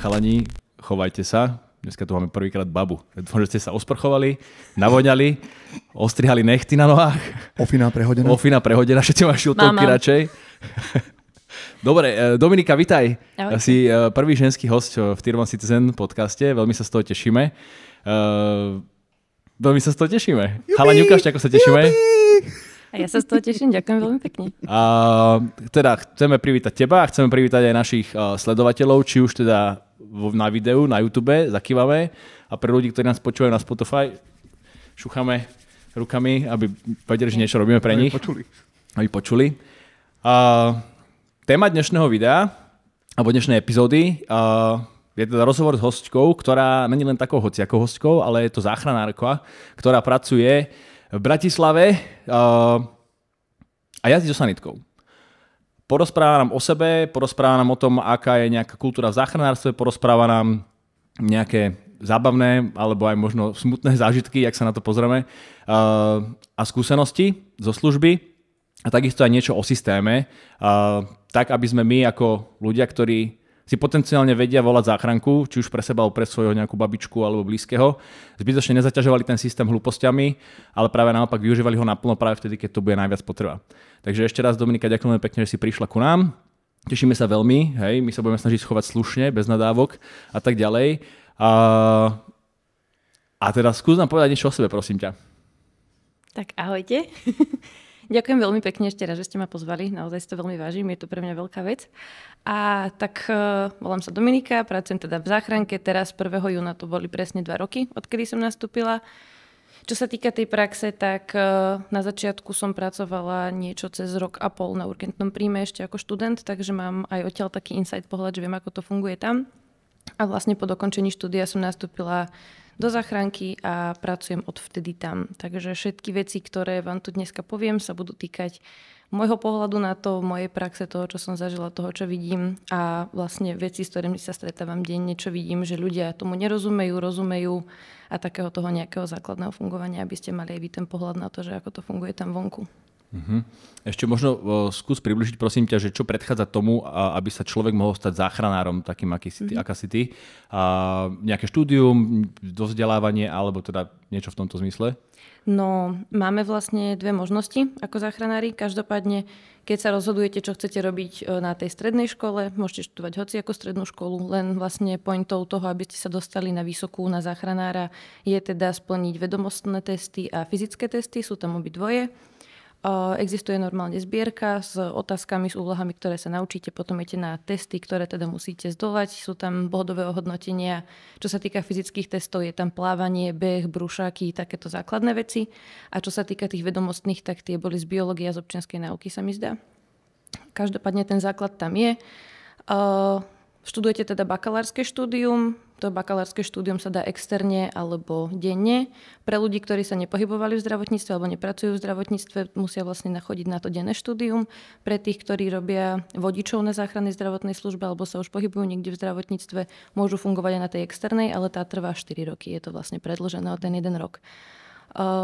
Chalani, chovajte sa. Dneska tu máme prvýkrát babu. Dúfam, že ste sa osprchovali, navoňali, ostrihali nechty na nohách. Ofina prehodená. Ofina prehodená, všetci máš šiltovky radšej. Dobre, e, Dominika, vitaj. Ja Si e, prvý ženský host v Tier Citizen podcaste, veľmi sa z toho tešíme. E, veľmi sa z toho tešíme. Jubi, Chalani, ukážte, ako sa tešíme. Jubi. A ja sa z toho teším, ďakujem veľmi pekne. A, teda chceme privítať teba a chceme privítať aj našich sledovateľov, či už teda na videu, na YouTube, zakývame a pre ľudí, ktorí nás počúvajú na Spotify, šucháme rukami, aby vedeli, že niečo robíme pre aby nich. Počuli. Aby počuli. A, téma dnešného videa, alebo dnešnej epizódy, a, je teda rozhovor s hostkou, ktorá není len takou hociakou hostkou, ale je to záchranárka, ktorá pracuje v Bratislave a jazdí so sanitkou. Porozpráva nám o sebe, porozpráva nám o tom, aká je nejaká kultúra v záchranárstve, porozpráva nám nejaké zábavné alebo aj možno smutné zážitky, ak sa na to pozrieme, eh, a skúsenosti zo služby a takisto aj niečo o systéme, eh, tak aby sme my ako ľudia, ktorí si potenciálne vedia volať záchranku, či už pre seba alebo pre svojho nejakú babičku alebo blízkeho, zbytočne nezaťažovali ten systém hlúpostiami, ale práve naopak využívali ho naplno práve vtedy, keď to bude najviac potreba. Takže ešte raz Dominika, ďakujem pekne, že si prišla ku nám. Tešíme sa veľmi, hej, my sa budeme snažiť schovať slušne, bez nadávok a tak ďalej. A, a teraz skús nám povedať niečo o sebe, prosím ťa. Tak ahojte. Ďakujem veľmi pekne ešte raz, že ste ma pozvali. Naozaj si to veľmi vážim, je to pre mňa veľká vec. A tak uh, volám sa Dominika, pracujem teda v záchranke. Teraz 1. júna to boli presne dva roky, odkedy som nastúpila. Čo sa týka tej praxe, tak e, na začiatku som pracovala niečo cez rok a pol na urgentnom príjme ešte ako študent, takže mám aj odtiaľ taký insight pohľad, že viem, ako to funguje tam. A vlastne po dokončení štúdia som nastúpila do záchranky a pracujem odvtedy tam. Takže všetky veci, ktoré vám tu dneska poviem, sa budú týkať môjho pohľadu na to, mojej praxe, toho, čo som zažila, toho, čo vidím a vlastne veci, s ktorými sa stretávam denne, čo vidím, že ľudia tomu nerozumejú, rozumejú a takého toho nejakého základného fungovania, aby ste mali aj vy ten pohľad na to, že ako to funguje tam vonku. Uh-huh. Ešte možno uh, skús približiť, prosím ťa, že čo predchádza tomu, a, aby sa človek mohol stať záchranárom takým, aký si ty, uh-huh. aká si ty. A, nejaké štúdium, dozdelávanie alebo teda niečo v tomto zmysle? No, máme vlastne dve možnosti ako záchranári. Každopádne, keď sa rozhodujete, čo chcete robiť e, na tej strednej škole, môžete študovať hoci ako strednú školu, len vlastne pointou toho, aby ste sa dostali na vysokú, na záchranára, je teda splniť vedomostné testy a fyzické testy, sú tam obi dvoje Existuje normálne zbierka s otázkami, s úlohami, ktoré sa naučíte. Potom idete na testy, ktoré teda musíte zdolať. Sú tam bodové ohodnotenia. Čo sa týka fyzických testov, je tam plávanie, beh, brúšaky, takéto základné veci. A čo sa týka tých vedomostných, tak tie boli z biológie a z občianskej náuky, sa mi zdá. Každopádne ten základ tam je. Študujete teda bakalárske štúdium, to bakalárske štúdium sa dá externe alebo denne. Pre ľudí, ktorí sa nepohybovali v zdravotníctve alebo nepracujú v zdravotníctve, musia vlastne nachodiť na to denné štúdium. Pre tých, ktorí robia vodičov na záchrannej zdravotnej službe alebo sa už pohybujú niekde v zdravotníctve, môžu fungovať aj na tej externej, ale tá trvá 4 roky. Je to vlastne predložené o ten jeden rok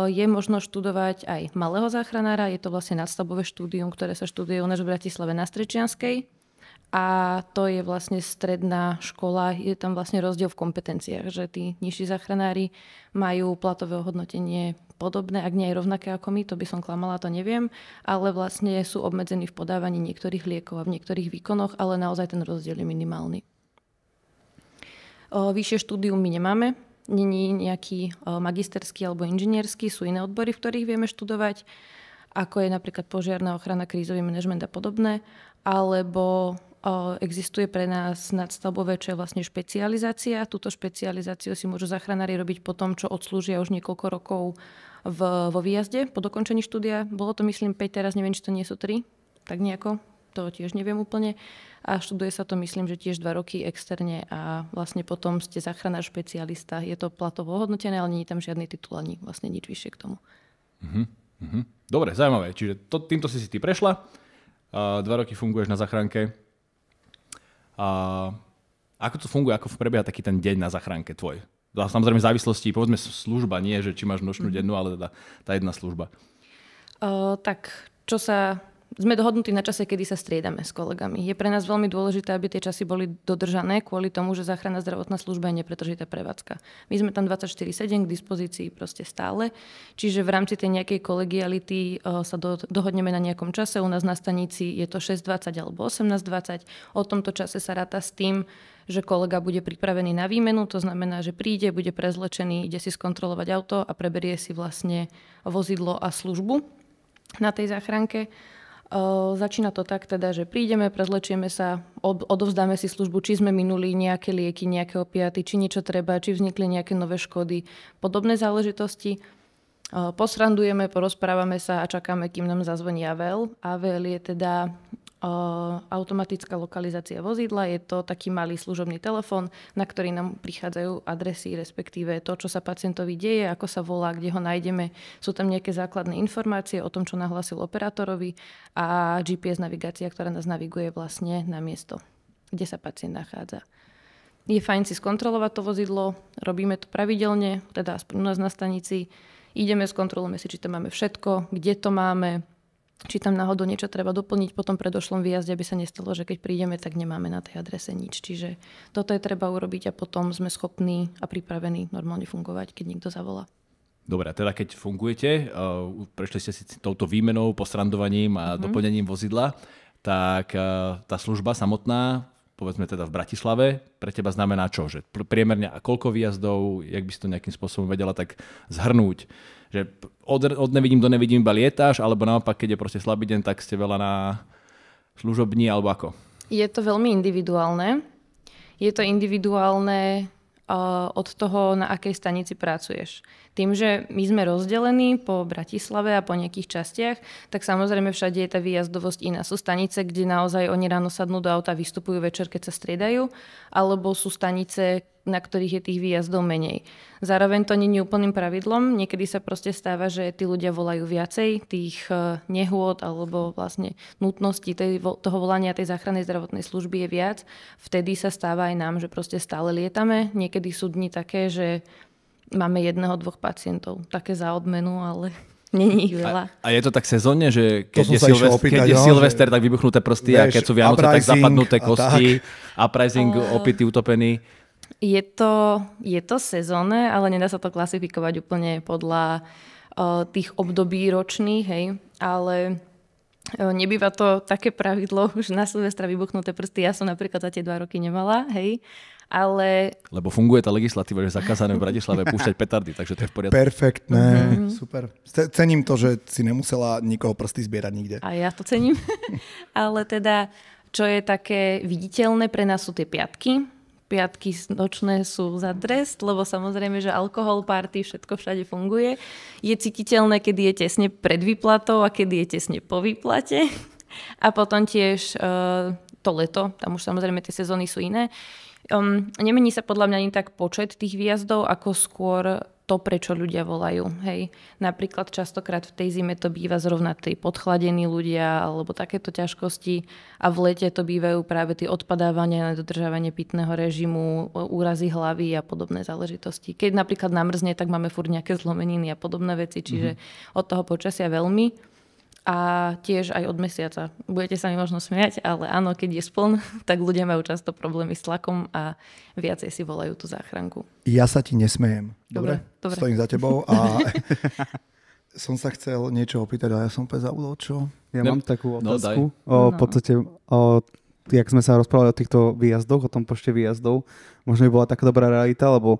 je možno študovať aj malého záchranára. Je to vlastne nadstavbové štúdium, ktoré sa študuje u nás v Bratislave na Strečianskej a to je vlastne stredná škola. Je tam vlastne rozdiel v kompetenciách, že tí nižší záchranári majú platové ohodnotenie podobné, ak nie aj rovnaké ako my, to by som klamala, to neviem, ale vlastne sú obmedzení v podávaní niektorých liekov a v niektorých výkonoch, ale naozaj ten rozdiel je minimálny. O, vyššie štúdium my nemáme, není nejaký o, magisterský alebo inžinierský, sú iné odbory, v ktorých vieme študovať, ako je napríklad požiarná ochrana, krízový manažment a podobné, alebo existuje pre nás nadstavbové, čo je vlastne špecializácia. Túto špecializáciu si môžu zachránari robiť po tom, čo odslúžia už niekoľko rokov v, vo výjazde po dokončení štúdia. Bolo to myslím 5, teraz neviem, či to nie sú 3, tak nejako to tiež neviem úplne. A študuje sa to, myslím, že tiež dva roky externe a vlastne potom ste zachránar špecialista. Je to platovo ohodnotené, ale nie je tam žiadny titul ani vlastne nič vyššie k tomu. Uh-huh. Dobre, zaujímavé. Čiže to, týmto si si ty prešla. Uh, dva roky funguješ na zachránke. A ako to funguje, ako prebieha taký ten deň na zachránke tvoj? Samozrejme v závislosti, povedzme služba, nie, že či máš nočnú mhm. dennú, ale teda tá jedna služba. Uh, tak čo sa sme dohodnutí na čase, kedy sa striedame s kolegami. Je pre nás veľmi dôležité, aby tie časy boli dodržané kvôli tomu, že záchranná zdravotná služba je nepretržitá prevádzka. My sme tam 24-7 k dispozícii proste stále, čiže v rámci tej nejakej kolegiality e, sa do, dohodneme na nejakom čase. U nás na stanici je to 6.20 alebo 18.20. O tomto čase sa ráta s tým, že kolega bude pripravený na výmenu, to znamená, že príde, bude prezlečený, ide si skontrolovať auto a preberie si vlastne vozidlo a službu na tej záchranke Eh, začína to tak teda, že prídeme, prezlečieme sa, odovzdáme si službu, či sme minuli nejaké lieky, nejaké opiaty, či niečo treba, či vznikli nejaké nové škody, podobné záležitosti. Eh, posrandujeme, porozprávame sa a čakáme, kým nám zazvoní Avel. Avel je teda automatická lokalizácia vozidla. Je to taký malý služobný telefón, na ktorý nám prichádzajú adresy, respektíve to, čo sa pacientovi deje, ako sa volá, kde ho nájdeme. Sú tam nejaké základné informácie o tom, čo nahlasil operátorovi a GPS navigácia, ktorá nás naviguje vlastne na miesto, kde sa pacient nachádza. Je fajn si skontrolovať to vozidlo, robíme to pravidelne, teda aspoň u nás na stanici. Ideme, skontrolujeme si, či tam máme všetko, kde to máme, či tam náhodou niečo treba doplniť po tom predošlom výjazde, aby sa nestalo, že keď prídeme, tak nemáme na tej adrese nič. Čiže toto je treba urobiť a potom sme schopní a pripravení normálne fungovať, keď niekto zavolá. Dobre, teda keď fungujete, uh, prešli ste si touto výmenou, posrandovaním a mm-hmm. doplnením vozidla, tak uh, tá služba samotná, povedzme teda v Bratislave, pre teba znamená čo? Že priemerne a koľko výjazdov, jak by si to nejakým spôsobom vedela tak zhrnúť? že od, od nevidím do nevidím iba lietáš, alebo naopak, keď je proste slabý deň, tak ste veľa na služobní, alebo ako? Je to veľmi individuálne. Je to individuálne uh, od toho, na akej stanici pracuješ. Tým, že my sme rozdelení po Bratislave a po nejakých častiach, tak samozrejme všade je tá výjazdovosť iná. Sú stanice, kde naozaj oni ráno sadnú do auta, vystupujú večer, keď sa striedajú, alebo sú stanice, na ktorých je tých výjazdov menej. Zároveň to nie je úplným pravidlom. Niekedy sa proste stáva, že tí ľudia volajú viacej tých e, nehôd alebo vlastne nutnosti tej, toho volania tej záchrannej zdravotnej služby je viac. Vtedy sa stáva aj nám, že proste stále lietame. Niekedy sú dni také, že máme jedného, dvoch pacientov. Také za odmenu, ale Není ich veľa. A, a je to tak sezónne, že keď je, Silvest, opýtať, keď je Silvester, tak vybuchnuté prsty vieš, a keď sú Vianoce, tak zapadnuté kosti, uprising, a... opity, utopený. Je to, je to sezónne, ale nedá sa to klasifikovať úplne podľa uh, tých období ročných, hej. Ale Nebýva to také pravidlo, už na Silvestra vybuchnuté prsty. Ja som napríklad za tie dva roky nemala, hej. Ale... Lebo funguje tá legislatíva, že zakázané v Bratislave púšťať petardy, takže to je v poriadku. Perfektné, mm-hmm. super. Cením to, že si nemusela nikoho prsty zbierať nikde. A ja to cením. Ale teda, čo je také viditeľné pre nás sú tie piatky, piatky nočné sú za trest, lebo samozrejme, že alkohol, party, všetko všade funguje. Je cítiteľné, kedy je tesne pred výplatou a kedy je tesne po výplate. A potom tiež uh, to leto, tam už samozrejme tie sezóny sú iné, Um, nemení sa podľa mňa ani tak počet tých výjazdov, ako skôr to, prečo ľudia volajú. Hej. Napríklad častokrát v tej zime to býva zrovna tí podchladení ľudia alebo takéto ťažkosti a v lete to bývajú práve tie odpadávania, nedodržávanie pitného režimu, úrazy hlavy a podobné záležitosti. Keď napríklad namrzne, tak máme furt nejaké zlomeniny a podobné veci, čiže mm-hmm. od toho počasia veľmi a tiež aj od mesiaca. Budete sa mi možno smiať, ale áno, keď je spln, tak ľudia majú často problémy s tlakom a viacej si volajú tú záchranku. Ja sa ti nesmejem. Dobre? Dobre. Stojím za tebou a som sa chcel niečo opýtať, ale ja som úplne zaudol, čo? Ja ne, mám takú no, otázku. No, o, v no. podstate, o, jak sme sa rozprávali o týchto výjazdoch, o tom pošte výjazdov, možno by bola taká dobrá realita, lebo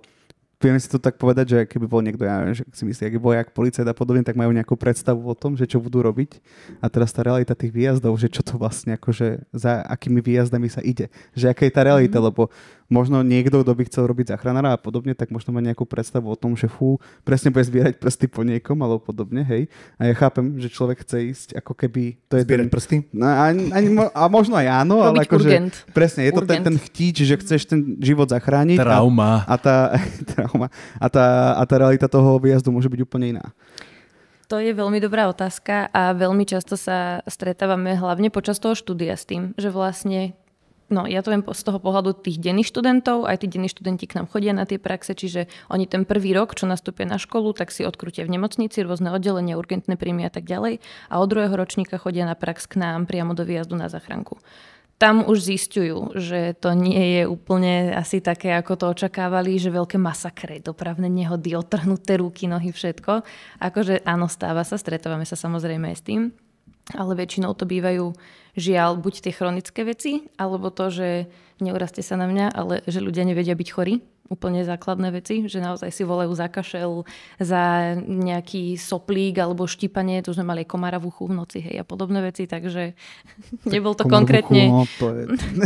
vieme si to tak povedať, že keby bol niekto, ja neviem, že si myslí, aký vojak, policajt a podobne, tak majú nejakú predstavu o tom, že čo budú robiť. A teraz tá realita tých výjazdov, že čo to vlastne, akože za akými výjazdami sa ide. Že aká je tá realita, mm lebo možno niekto, kto by chcel robiť záchranára a podobne, tak možno má nejakú predstavu o tom, že fú, presne bude zbierať prsty po niekom alebo podobne, hej. A ja chápem, že človek chce ísť ako keby... To je zbierať ten, prsty? No, a, a, a možno aj áno, ale akože... Presne, je urgent. to ten, ten chtíč, že chceš ten život zachrániť. Trauma. A, a, tá, trauma. A tá, a tá realita toho výjazdu môže byť úplne iná. To je veľmi dobrá otázka a veľmi často sa stretávame hlavne počas toho štúdia s tým, že vlastne No, ja to viem z toho pohľadu tých denných študentov, aj tí denní študenti k nám chodia na tie praxe, čiže oni ten prvý rok, čo nastúpia na školu, tak si odkrutia v nemocnici, rôzne oddelenia, urgentné príjmy a tak ďalej. A od druhého ročníka chodia na prax k nám priamo do výjazdu na záchranku tam už zistujú, že to nie je úplne asi také, ako to očakávali, že veľké masakre, dopravné nehody, otrhnuté ruky, nohy, všetko. Akože áno, stáva sa, stretávame sa samozrejme aj s tým ale väčšinou to bývajú žiaľ buď tie chronické veci, alebo to, že neurazte sa na mňa, ale že ľudia nevedia byť chorí. Úplne základné veci, že naozaj si volajú za kašel, za nejaký soplík alebo štípanie, to sme mali komara v uchu v noci, hej, a podobné veci, takže nebol to konkrétne... Uchu, no, to je...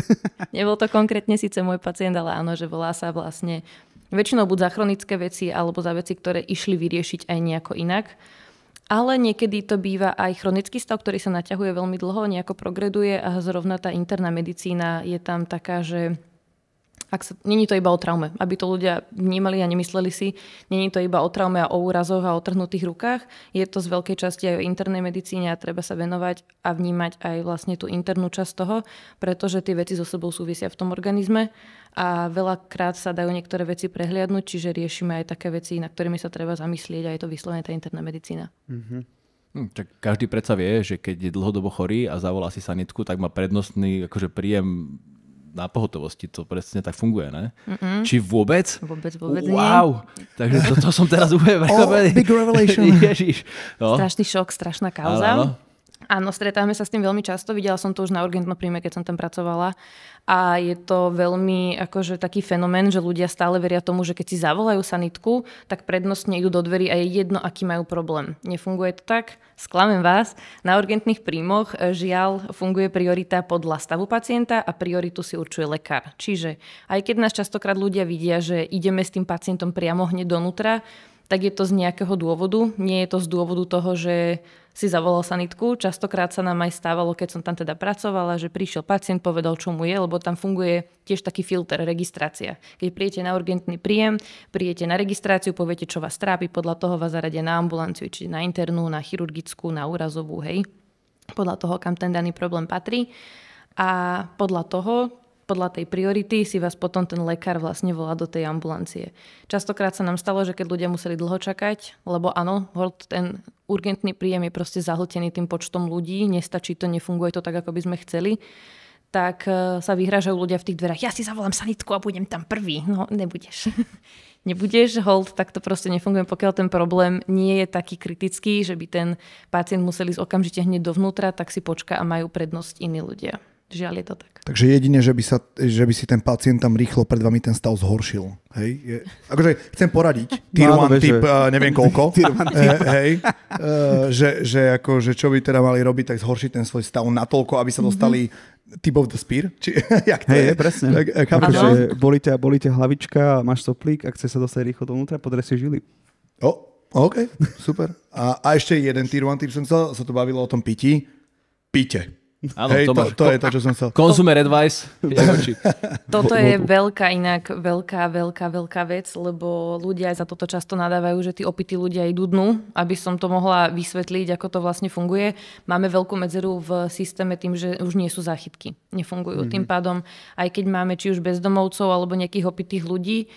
nebol to konkrétne síce môj pacient, ale áno, že volá sa vlastne väčšinou buď za chronické veci, alebo za veci, ktoré išli vyriešiť aj nejako inak ale niekedy to býva aj chronický stav, ktorý sa naťahuje veľmi dlho, nejako progreduje a zrovna tá interná medicína je tam taká, že ak sa, není to iba o traume, aby to ľudia vnímali a nemysleli si, není to iba o traume a o úrazoch a o trhnutých rukách, je to z veľkej časti aj o internej medicíne a treba sa venovať a vnímať aj vlastne tú internú časť toho, pretože tie veci so sebou súvisia v tom organizme a veľakrát sa dajú niektoré veci prehliadnúť, čiže riešime aj také veci, na ktorými sa treba zamyslieť a je to vyslovene tá interná medicína. Mm-hmm. tak každý predsa vie, že keď je dlhodobo chorý a zavolá si sanitku, tak má prednostný akože príjem na pohotovosti to presne tak funguje, ne? Mm-mm. Či vôbec? Vôbec, vôbec Wow! Nie. Wow! Takže to, to som teraz úplne Oh, big revelation. Ježiš. No. Strašný šok, strašná kauza. Áno. Áno, stretávame sa s tým veľmi často. Videla som to už na urgentnom príjme, keď som tam pracovala. A je to veľmi akože, taký fenomén, že ľudia stále veria tomu, že keď si zavolajú sanitku, tak prednostne idú do dverí a je jedno, aký majú problém. Nefunguje to tak? Sklamem vás. Na urgentných príjmoch e, žiaľ funguje priorita podľa stavu pacienta a prioritu si určuje lekár. Čiže aj keď nás častokrát ľudia vidia, že ideme s tým pacientom priamo hneď donútra, tak je to z nejakého dôvodu. Nie je to z dôvodu toho, že si zavolal sanitku. Častokrát sa nám aj stávalo, keď som tam teda pracovala, že prišiel pacient, povedal, čo mu je, lebo tam funguje tiež taký filter, registrácia. Keď príjete na urgentný príjem, príjete na registráciu, poviete, čo vás trápi, podľa toho vás zaradia na ambulanciu, či na internú, na chirurgickú, na úrazovú, hej. Podľa toho, kam ten daný problém patrí. A podľa toho, podľa tej priority si vás potom ten lekár vlastne volá do tej ambulancie. Častokrát sa nám stalo, že keď ľudia museli dlho čakať, lebo áno, ten urgentný príjem je proste zahltený tým počtom ľudí, nestačí to, nefunguje to tak, ako by sme chceli, tak e, sa vyhražajú ľudia v tých dverách. Ja si zavolám sanitku a budem tam prvý. No, nebudeš. nebudeš hold, tak to proste nefunguje, pokiaľ ten problém nie je taký kritický, že by ten pacient musel ísť okamžite hneď dovnútra, tak si počka a majú prednosť iní ľudia. Žiaľ je to tak. Takže jedine, že by, sa, že by si ten pacient tam rýchlo pred vami ten stav zhoršil. Hej? Je, akože chcem poradiť. Tier 1 typ, uh, neviem koľko. Eh, hej, uh, že, že, ako, že čo by teda mali robiť, tak zhoršiť ten svoj stav natoľko, aby sa mhm. dostali mm-hmm. tip of the spear. Či, jak to hey, je? presne. Tak, eh, akože no? boli, ťa, boli ťa hlavička, máš soplík a chce sa dostať rýchlo dovnútra, podre si žili. O, OK, super. A, a ešte jeden tier 1 tip som sa, sa tu bavilo o tom pití. Pite Áno, hey, Tomáš, to, to je to, čo som chcel. Consumer to... advice. toto je veľká inak, veľká, veľká, veľká vec, lebo ľudia aj za toto často nadávajú, že tí opití ľudia idú dnu. Aby som to mohla vysvetliť, ako to vlastne funguje, máme veľkú medzeru v systéme tým, že už nie sú záchytky. Nefungujú. Mm-hmm. Tým pádom, aj keď máme či už bezdomovcov alebo nejakých opitých ľudí,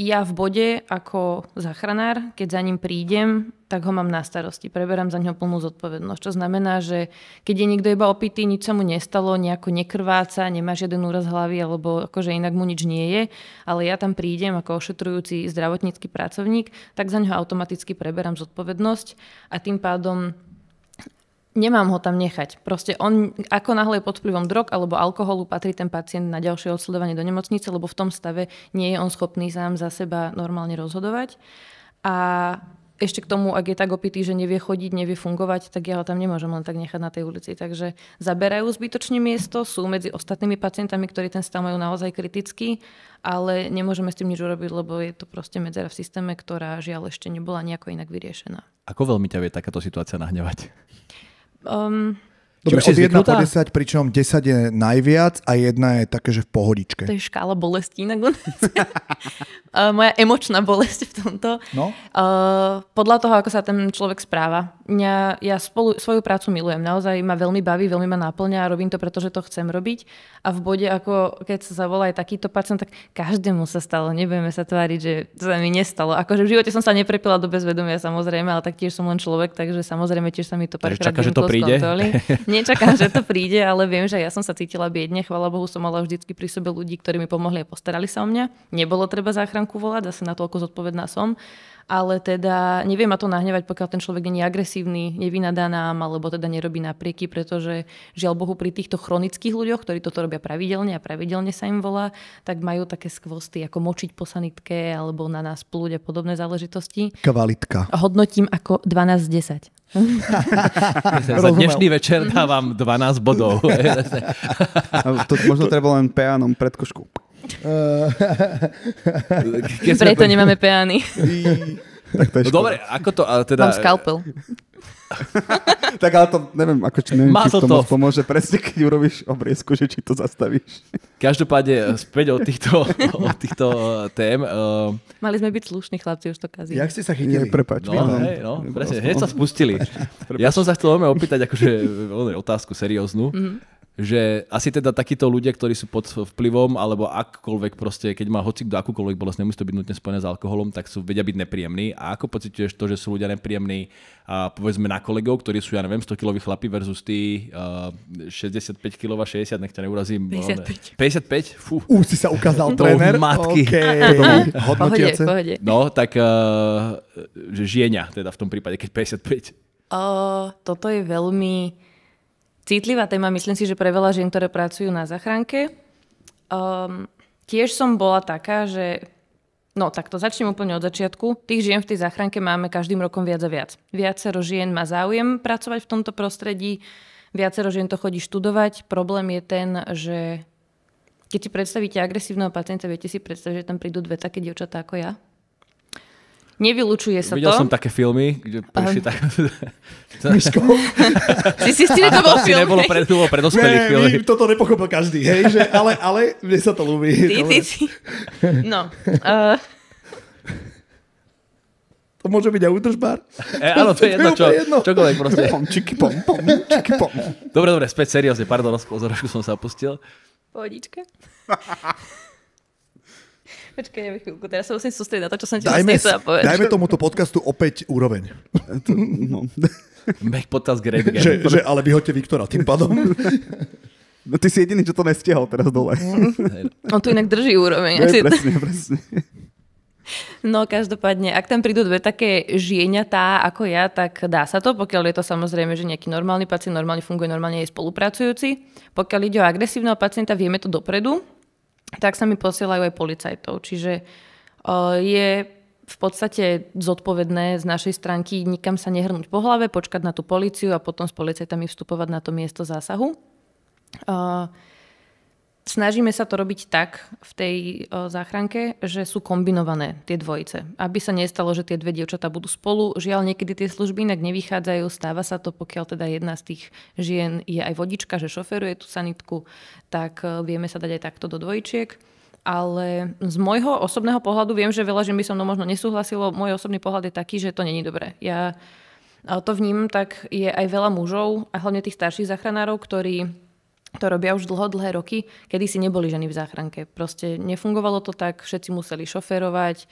ja v bode ako záchranár, keď za ním prídem, tak ho mám na starosti. Preberám za neho plnú zodpovednosť. Čo znamená, že keď je niekto iba opitý, nič sa mu nestalo, nejako nekrváca, nemá žiaden úraz hlavy, alebo akože inak mu nič nie je, ale ja tam prídem ako ošetrujúci zdravotnícky pracovník, tak za neho automaticky preberám zodpovednosť a tým pádom nemám ho tam nechať. Proste on, ako náhle je pod vplyvom drog alebo alkoholu, patrí ten pacient na ďalšie odsledovanie do nemocnice, lebo v tom stave nie je on schopný sám za seba normálne rozhodovať. A ešte k tomu, ak je tak opitý, že nevie chodiť, nevie fungovať, tak ja ho tam nemôžem len tak nechať na tej ulici. Takže zaberajú zbytočne miesto, sú medzi ostatnými pacientami, ktorí ten stav majú naozaj kritický, ale nemôžeme s tým nič urobiť, lebo je to proste medzera v systéme, ktorá žiaľ ešte nebola nejako inak vyriešená. Ako veľmi ťa vie takáto situácia nahnevať? ähm, Dobre, od 1 po 10, pričom 10 je najviac a 1 je také, že v pohodičke. To je škála bolestí na eh, Moja emočná bolesť v tomto. No? Uh, podľa toho, ako sa ten človek správa. Mňa, ja spolu, svoju prácu milujem. Naozaj ma veľmi baví, veľmi ma náplňa a robím to, pretože to chcem robiť. A v bode, ako keď sa zavolá aj takýto pacient, tak každému sa stalo. Nebudeme sa tváriť, že to sa mi nestalo. Akože v živote som sa neprepila do bezvedomia samozrejme, ale taktiež som len človek, takže samozrejme tiež sa mi to párkrát čaká, že to príde. nečakám, že to príde, ale viem, že ja som sa cítila biedne. Chvala Bohu, som mala vždycky pri sebe ľudí, ktorí mi pomohli a postarali sa o mňa. Nebolo treba záchranku volať, asi ako zodpovedná som. Ale teda neviem ma to nahnevať, pokiaľ ten človek nie je agresívny, nevynadá nám, alebo teda nerobí naprieky, pretože žiaľ Bohu pri týchto chronických ľuďoch, ktorí toto robia pravidelne a pravidelne sa im volá, tak majú také skvosty, ako močiť po sanitke alebo na nás plúť a podobné záležitosti. Kvalitka. Hodnotím ako 12 10. Za dnešný večer dávam 12 bodov. to možno treba len peánom predkošku. Preto nemáme peány. Tak to je no dobre, ako to... teda... Mám skalpel. tak ale to neviem, ako či neviem, Má či to pomôže presne, keď urobíš obriezku, že či to zastavíš. Každopádne e, späť od týchto, od týchto e, tém. Uh... Mali sme byť slušní chlapci, už to kazí. Jak ste sa chytili? Nie, prepáč. No, hej, no, presne, vlastne. hneď sa spustili. Prepač. Ja som sa chcel veľmi opýtať akože, otázku serióznu. Mm-hmm že asi teda takíto ľudia, ktorí sú pod vplyvom, alebo akkoľvek proste, keď má hocik do akúkoľvek bolesť, nemusí to byť nutne spojené s alkoholom, tak sú vedia byť nepríjemní. A ako pociťuješ to, že sú ľudia nepríjemní, a povedzme na kolegov, ktorí sú, ja neviem, 100 kilový chlapi versus tí uh, 65 kg, 60, nech ťa neurazím. 55. No, 55? Fú. Už si sa ukázal tréner. matky. Okay. Pohode, pohode. No, tak uh, že žienia teda v tom prípade, keď 55. Uh, toto je veľmi citlivá téma, myslím si, že pre veľa žien, ktoré pracujú na zachránke. Um, ehm, tiež som bola taká, že... No, tak to začnem úplne od začiatku. Tých žien v tej záchranke máme každým rokom viac a viac. Viacero žien má záujem pracovať v tomto prostredí, viacero žien to chodí študovať. Problém je ten, že keď si predstavíte agresívneho pacienta, viete si predstaviť, že tam prídu dve také dievčatá ako ja? Nevylučuje sa Videl to. Videl som také filmy, kde prišli tak... Myško. si si stíle, to bol film. Nebolo pre, to bolo pre dospelých ne, toto nepochopil každý, hej, že, ale, ale mne sa to ľúbi. Ty, ty, ty. No. Uh. To môže byť aj útržbár. E, áno, to je jedno, čo, jedno. čokoľvek proste. Pom, čiky, pom, pom, čiky, pom. Dobre, dobre, späť seriózne, pardon, trošku som sa opustil. Pohodička. Počkaj, chvíľku, teraz sa musím sústrediť na to, čo som ti dajme, vlastne povedať. Dajme tomuto podcastu opäť úroveň. E, no. Mech podcast Greg. Že, že, ale vyhoďte Viktora tým pádom. No ty si jediný, čo to nestihol teraz dole. On tu inak drží úroveň. Je, presne, presne. No každopádne, ak tam prídu dve také žieňatá ako ja, tak dá sa to, pokiaľ je to samozrejme, že nejaký normálny pacient normálne funguje, normálne je spolupracujúci. Pokiaľ ide o agresívneho pacienta, vieme to dopredu, tak sa mi posielajú aj policajtov. Čiže eh, je v podstate zodpovedné z našej stránky nikam sa nehrnúť po hlave, počkať na tú policiu a potom s policajtami vstupovať na to miesto zásahu. Uh, Snažíme sa to robiť tak v tej o, záchranke, že sú kombinované tie dvojice. Aby sa nestalo, že tie dve dievčatá budú spolu. Žiaľ, niekedy tie služby inak nevychádzajú. Stáva sa to, pokiaľ teda jedna z tých žien je aj vodička, že šoferuje tú sanitku, tak o, vieme sa dať aj takto do dvojčiek. Ale z môjho osobného pohľadu viem, že veľa žien by som to možno nesúhlasilo. Môj osobný pohľad je taký, že to není dobré. Ja to vnímam, tak je aj veľa mužov a hlavne tých starších záchranárov, ktorí to robia už dlho, dlhé roky, kedy si neboli ženy v záchranke. Proste nefungovalo to tak, všetci museli šoferovať,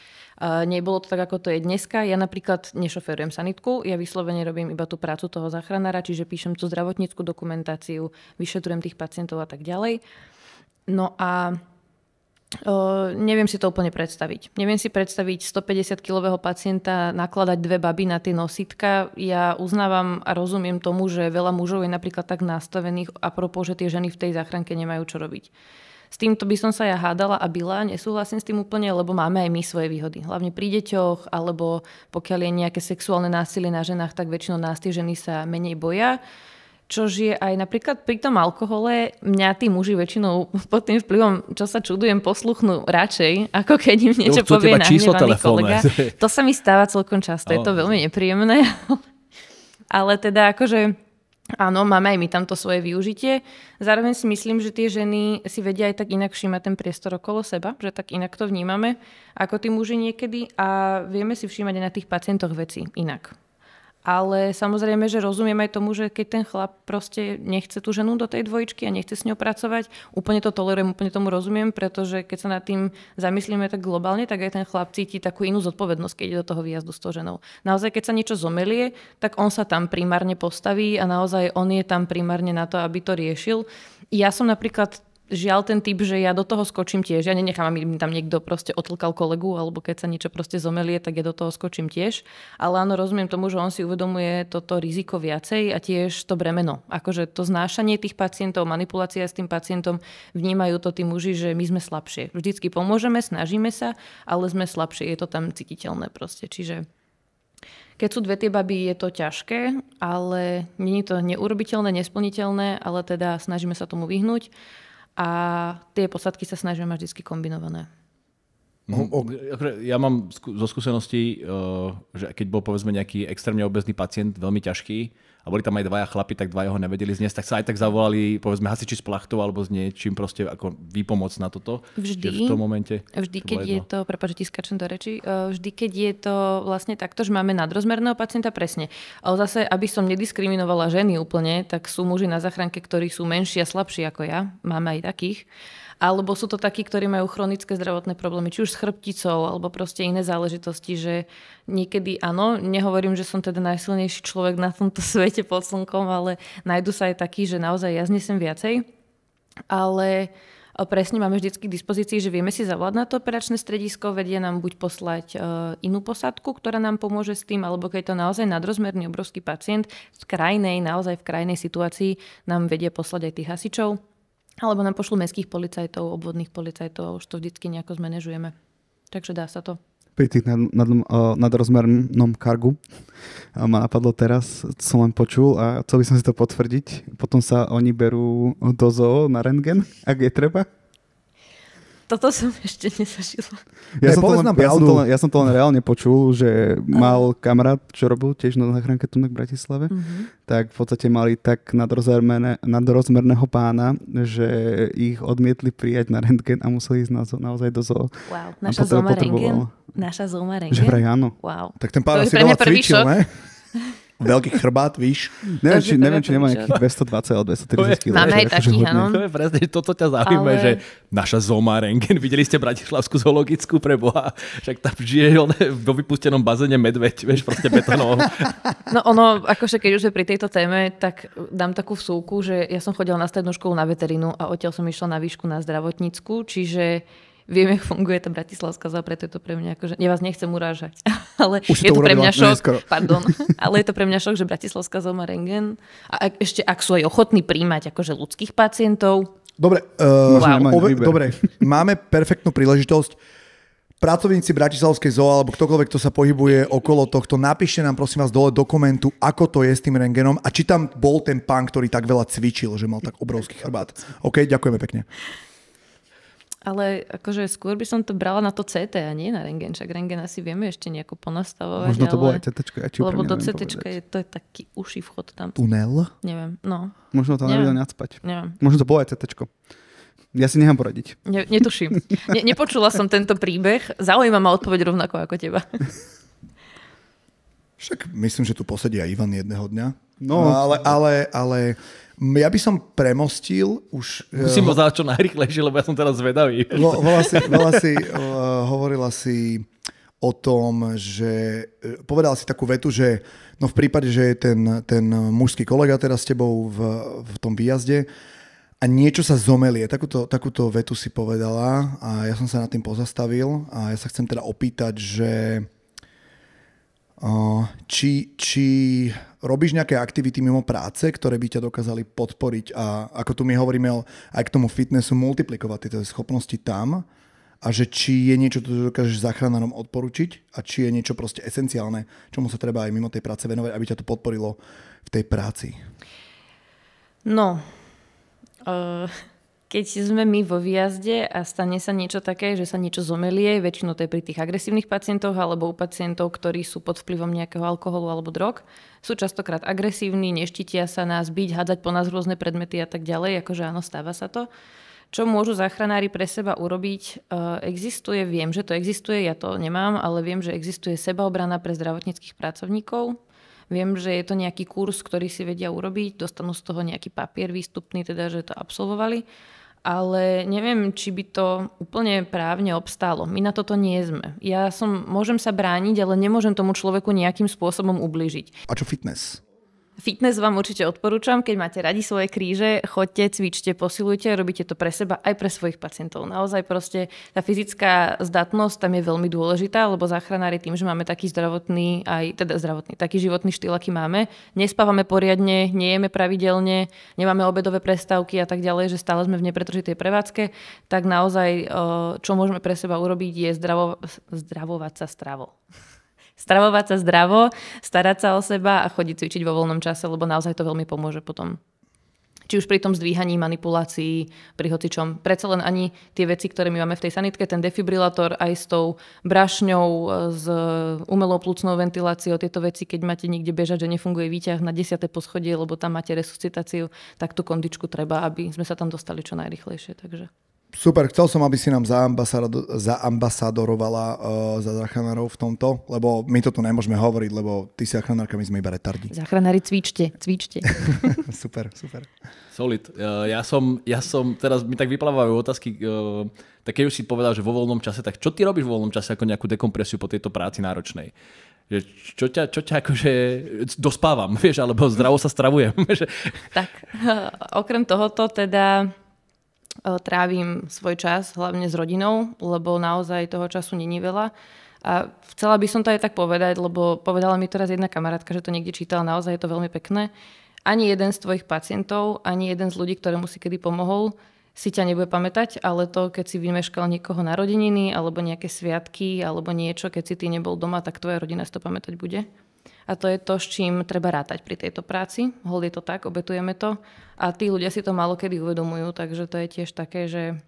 nebolo to tak, ako to je dneska. Ja napríklad nešoferujem sanitku, ja vyslovene robím iba tú prácu toho záchranára, čiže píšem tú zdravotníckú dokumentáciu, vyšetrujem tých pacientov a tak ďalej. No a neviem si to úplne predstaviť. Neviem si predstaviť 150-kilového pacienta nakladať dve baby na tie nositka. Ja uznávam a rozumiem tomu, že veľa mužov je napríklad tak nastavených a propo, že tie ženy v tej záchranke nemajú čo robiť. S týmto by som sa ja hádala a byla, nesúhlasím s tým úplne, lebo máme aj my svoje výhody. Hlavne pri deťoch, alebo pokiaľ je nejaké sexuálne násilie na ženách, tak väčšinou nás tie ženy sa menej boja čo žije aj napríklad pri tom alkohole, mňa tí muži väčšinou pod tým vplyvom, čo sa čudujem, posluchnú radšej, ako keď im niečo Už povie číslo kolega. To sa mi stáva celkom často, oh. je to veľmi nepríjemné. Ale teda akože áno, máme aj my to svoje využitie. Zároveň si myslím, že tie ženy si vedia aj tak inak všímať ten priestor okolo seba, že tak inak to vnímame ako tí muži niekedy a vieme si všímať aj na tých pacientoch veci inak. Ale samozrejme, že rozumiem aj tomu, že keď ten chlap proste nechce tú ženu do tej dvojičky a nechce s ňou pracovať, úplne to tolerujem, úplne tomu rozumiem, pretože keď sa nad tým zamyslíme tak globálne, tak aj ten chlap cíti takú inú zodpovednosť, keď ide do toho výjazdu s tou ženou. Naozaj, keď sa niečo zomelie, tak on sa tam primárne postaví a naozaj on je tam primárne na to, aby to riešil. Ja som napríklad žiaľ ten typ, že ja do toho skočím tiež. Ja nenechám, aby mi tam niekto proste otlkal kolegu, alebo keď sa niečo proste zomelie, tak ja do toho skočím tiež. Ale áno, rozumiem tomu, že on si uvedomuje toto riziko viacej a tiež to bremeno. Akože to znášanie tých pacientov, manipulácia s tým pacientom, vnímajú to tí muži, že my sme slabšie. Vždycky pomôžeme, snažíme sa, ale sme slabšie. Je to tam cítiteľné proste. Čiže keď sú dve tie baby, je to ťažké, ale je to neurobiteľné, nesplniteľné, ale teda snažíme sa tomu vyhnúť a tie posadky sa snažíme mať vždy kombinované. Mhm. Akože ja mám zo skúseností, eh, že keď bol povedzme nejaký extrémne obezný pacient, veľmi ťažký, a boli tam aj dvaja chlapi, tak dvaja ho nevedeli zniesť, tak sa aj tak zavolali, povedzme, hasiči s plachtou alebo s niečím proste ako výpomoc na toto. Vždy. Čiže v tom momente. Vždy, to keď jedno. je to, prepáč, ti skačem do reči, e, vždy, keď je to vlastne takto, že máme nadrozmerného pacienta, presne. Ale zase, aby som nediskriminovala ženy úplne, tak sú muži na záchranke, ktorí sú menší a slabší ako ja. Máme aj takých alebo sú to takí, ktorí majú chronické zdravotné problémy, či už s chrbticou, alebo proste iné záležitosti, že niekedy áno, nehovorím, že som teda najsilnejší človek na tomto svete pod slnkom, ale nájdu sa aj takí, že naozaj ja znesem viacej, ale e, presne máme vždy k dispozícii, že vieme si zavolať na to operačné stredisko, vedie nám buď poslať e, inú posadku, ktorá nám pomôže s tým, alebo keď je to naozaj nadrozmerný obrovský pacient v krajnej, naozaj v krajnej situácii, nám vedia poslať aj tých hasičov. Alebo nám pošlu mestských policajtov, obvodných policajtov, už to vždycky nejako zmanéžujeme. Takže dá sa to. Pri tých nad, nad, eh, nadrozmernom kargu eh, ma napadlo teraz, som len počul a chcel by som si to potvrdiť. Potom sa oni berú do zoo na rengen, ak je treba. Toto som ešte nezažila. Ja, ja, som, to len, ja, som to len, ja som to len reálne počul, že mal kamarát, čo robil tiež na záchranke tu v Bratislave, uh-huh. tak v podstate mali tak nadrozmerné, nadrozmerného pána, že ich odmietli prijať na rentgen a museli ísť na, naozaj do zoo. Wow, naša teda zoma rentgen? Naša zoma rentgen? Že vraj áno. Wow. Tak ten pán asi veľa cvičil, ne? veľký chrbát, víš. Neviem, či, neviem, či nemá nejakých 220 alebo 230 kg. Máme aj takých, áno. To je presne to, čo ťa zaujíma, Ale... že naša Zoma Rengen, videli ste Bratislavskú zoologickú preboha, však tam žije on vo vypustenom bazéne medveď, vieš, proste betónov. No ono, akože keď už je pri tejto téme, tak dám takú vsúku, že ja som chodila na strednú školu na veterinu a odtiaľ som išla na výšku na zdravotnícku, čiže viem, jak funguje tá bratislavská zá, preto je to pre mňa akože, ja vás nechcem urážať, ale Už je to, to pre mňa šok, neskoro. pardon, ale je to pre mňa šok, že bratislavská zá má rengen a ak, ešte ak sú aj ochotní príjmať akože ľudských pacientov. Dobre, uh, eh, wow. ove, dobre, máme perfektnú príležitosť pracovníci Bratislavskej zoo alebo ktokoľvek, kto sa pohybuje okolo tohto, napíšte nám prosím vás dole dokumentu, ako to je s tým rengenom a či tam bol ten pán, ktorý tak veľa cvičil, že mal tak obrovský chrbát. OK, ďakujeme pekne. Ale akože skôr by som to brala na to CT a nie na rengen. Však rengen asi vieme ešte nejako ponastavovať. Možno to bolo aj CT. Lebo do CT je to je taký uší vchod tam. Tunel? Neviem, no. Možno to nevedel nadspať. Neviem. Možno to bolo aj CT. Ja si nechám poradiť. Ne, netuším. Ne, nepočula som tento príbeh. Zaujíma ma odpoveď rovnako ako teba. Však myslím, že tu posedia Ivan jedného dňa. No, no ale, ale, ale ja by som premostil už... Eh, Musím ho čo najrychlejšie, lebo ja som teraz zvedavý. Vo, volá si, volá si eh, hovorila si o tom, že eh, povedal si takú vetu, že no v prípade, že je ten, ten mužský kolega teraz s tebou v, v tom výjazde a niečo sa zomelie. Takúto, takúto vetu si povedala a ja som sa nad tým pozastavil a ja sa chcem teda opýtať, že či, či robíš nejaké aktivity mimo práce, ktoré by ťa dokázali podporiť a ako tu my hovoríme aj k tomu fitnessu multiplikovať tieto schopnosti tam a že či je niečo, čo dokážeš záchranárom odporučiť a či je niečo proste esenciálne, čomu sa treba aj mimo tej práce venovať, aby ťa to podporilo v tej práci. No, uh, keď sme my vo výjazde a stane sa niečo také, že sa niečo zomelie, väčšinou to je pri tých agresívnych pacientoch alebo u pacientov, ktorí sú pod vplyvom nejakého alkoholu alebo drog, sú častokrát agresívni, neštitia sa nás byť, hádzať po nás rôzne predmety a tak ďalej, akože áno, stáva sa to. Čo môžu záchranári pre seba urobiť? E, existuje, viem, že to existuje, ja to nemám, ale viem, že existuje sebaobrana pre zdravotníckých pracovníkov. Viem, že je to nejaký kurz, ktorý si vedia urobiť, dostanú z toho nejaký papier výstupný, teda že to absolvovali ale neviem, či by to úplne právne obstálo. My na toto nie sme. Ja som, môžem sa brániť, ale nemôžem tomu človeku nejakým spôsobom ubližiť. A čo fitness? Fitness vám určite odporúčam, keď máte radi svoje kríže, chodte, cvičte, posilujte, robíte to pre seba aj pre svojich pacientov. Naozaj proste tá fyzická zdatnosť tam je veľmi dôležitá, lebo záchranári tým, že máme taký zdravotný, aj teda zdravotný, taký životný štýl, aký máme, nespávame poriadne, nejeme pravidelne, nemáme obedové prestávky a tak ďalej, že stále sme v nepretržitej prevádzke, tak naozaj, eh, čo môžeme pre seba urobiť, je zdravo, zdravovať sa stravo stravovať sa zdravo, starať sa o seba a chodiť cvičiť vo voľnom čase, lebo naozaj to veľmi pomôže potom či už pri tom zdvíhaní, manipulácii, pri hocičom. Predsa len ani tie veci, ktoré my máme v tej sanitke, ten defibrilátor aj s tou brašňou, e, s umelou plúcnou ventiláciou, tieto veci, keď máte niekde bežať, že nefunguje výťah na 10. poschodie, lebo tam máte resuscitáciu, tak tú kondičku treba, aby sme sa tam dostali čo najrychlejšie. Takže. Super, chcel som, aby si nám zaambasadorovala uh, eh, za záchranárov v tomto, lebo my to tu nemôžeme hovoriť, lebo ty si záchranárka, my sme iba retardi. Záchranári cvičte, cvičte. super, super. Solid. Uh, ja, som, ja som, teraz mi tak vyplávajú otázky, uh, tak keď už si povedal, že vo voľnom čase, tak čo ty robíš vo voľnom čase ako nejakú dekompresiu po tejto práci náročnej? že čo ťa, čo ťa akože dospávam, vieš, alebo zdravo sa stravujem. tak, okrem tohoto teda E, trávim svoj čas hlavne s rodinou, lebo naozaj toho času není veľa. A chcela by som to aj tak povedať, lebo povedala mi teraz jedna kamarátka, že to niekde čítala, naozaj je to veľmi pekné. Ani jeden z tvojich pacientov, ani jeden z ľudí, ktorému si kedy pomohol, si ťa nebude pamätať, ale to, keď si vymeškal niekoho rodininy, alebo nejaké sviatky, alebo niečo, keď si ty nebol doma, tak tvoja rodina si to pamätať bude. A to je to, s čím treba rátať pri tejto práci. Hol je to tak, obetujeme to. A tí ľudia si to malo kedy uvedomujú, takže to je tiež také, že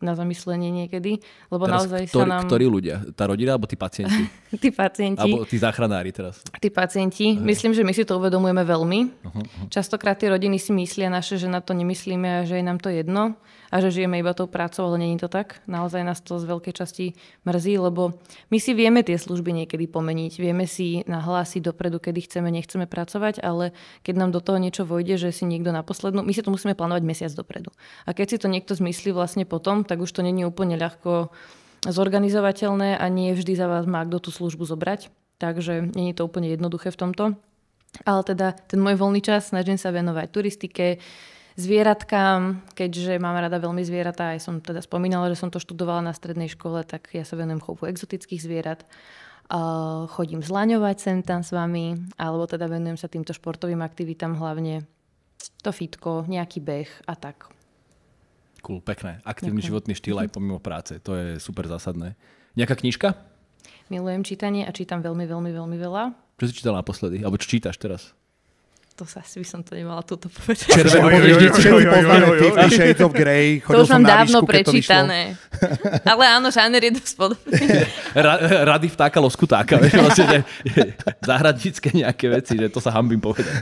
na zamyslenie niekedy, lebo teraz naozaj ktorý, sa nám... Ktorí ľudia? Tá rodina alebo tí pacienti? tí pacienti. Alebo tí záchranári teraz? Tí pacienti. Aj. Myslím, že my si to uvedomujeme veľmi. uh-huh. Častokrát tie rodiny si myslia naše, že na to nemyslíme a že je nám to jedno a že žijeme iba tou prácou, ale není to tak. Naozaj nás to z veľkej časti mrzí, lebo my si vieme tie služby niekedy pomeniť, vieme si nahlásiť dopredu, kedy chceme, nechceme pracovať, ale keď nám do toho niečo vojde, že si niekto na poslednú, my si to musíme plánovať mesiac dopredu. A keď si to niekto zmyslí vlastne potom, tak už to není úplne ľahko zorganizovateľné a nie vždy za vás má kto tú službu zobrať. Takže není to úplne jednoduché v tomto. Ale teda ten môj voľný čas snažím sa venovať turistike, zvieratkám, keďže mám rada veľmi zvieratá, aj som teda spomínala, že som to študovala na strednej škole, tak ja sa venujem chovu exotických zvierat. chodím zlaňovať sem tam s vami, alebo teda venujem sa týmto športovým aktivitám hlavne to fitko, nejaký beh a tak. Cool, pekné. Aktívny Ďakujem. životný štýl aj mhm. pomimo práce, to je super zásadné. Nejaká knižka? Milujem čítanie a čítam veľmi, veľmi, veľmi veľa. Čo si čítala naposledy? Alebo čo čítaš teraz? to sa asi by som to nemala toto povedať. Červenú pobrežnicu poznáme Fifty Shades of Grey. Chodil to už mám dávno výšku, prečítané. Ale áno, žáner je dosť podobný. Ra, Rady vtáka, losku táka. Vlastne zahradnícke nejaké veci, že to sa hambím povedať.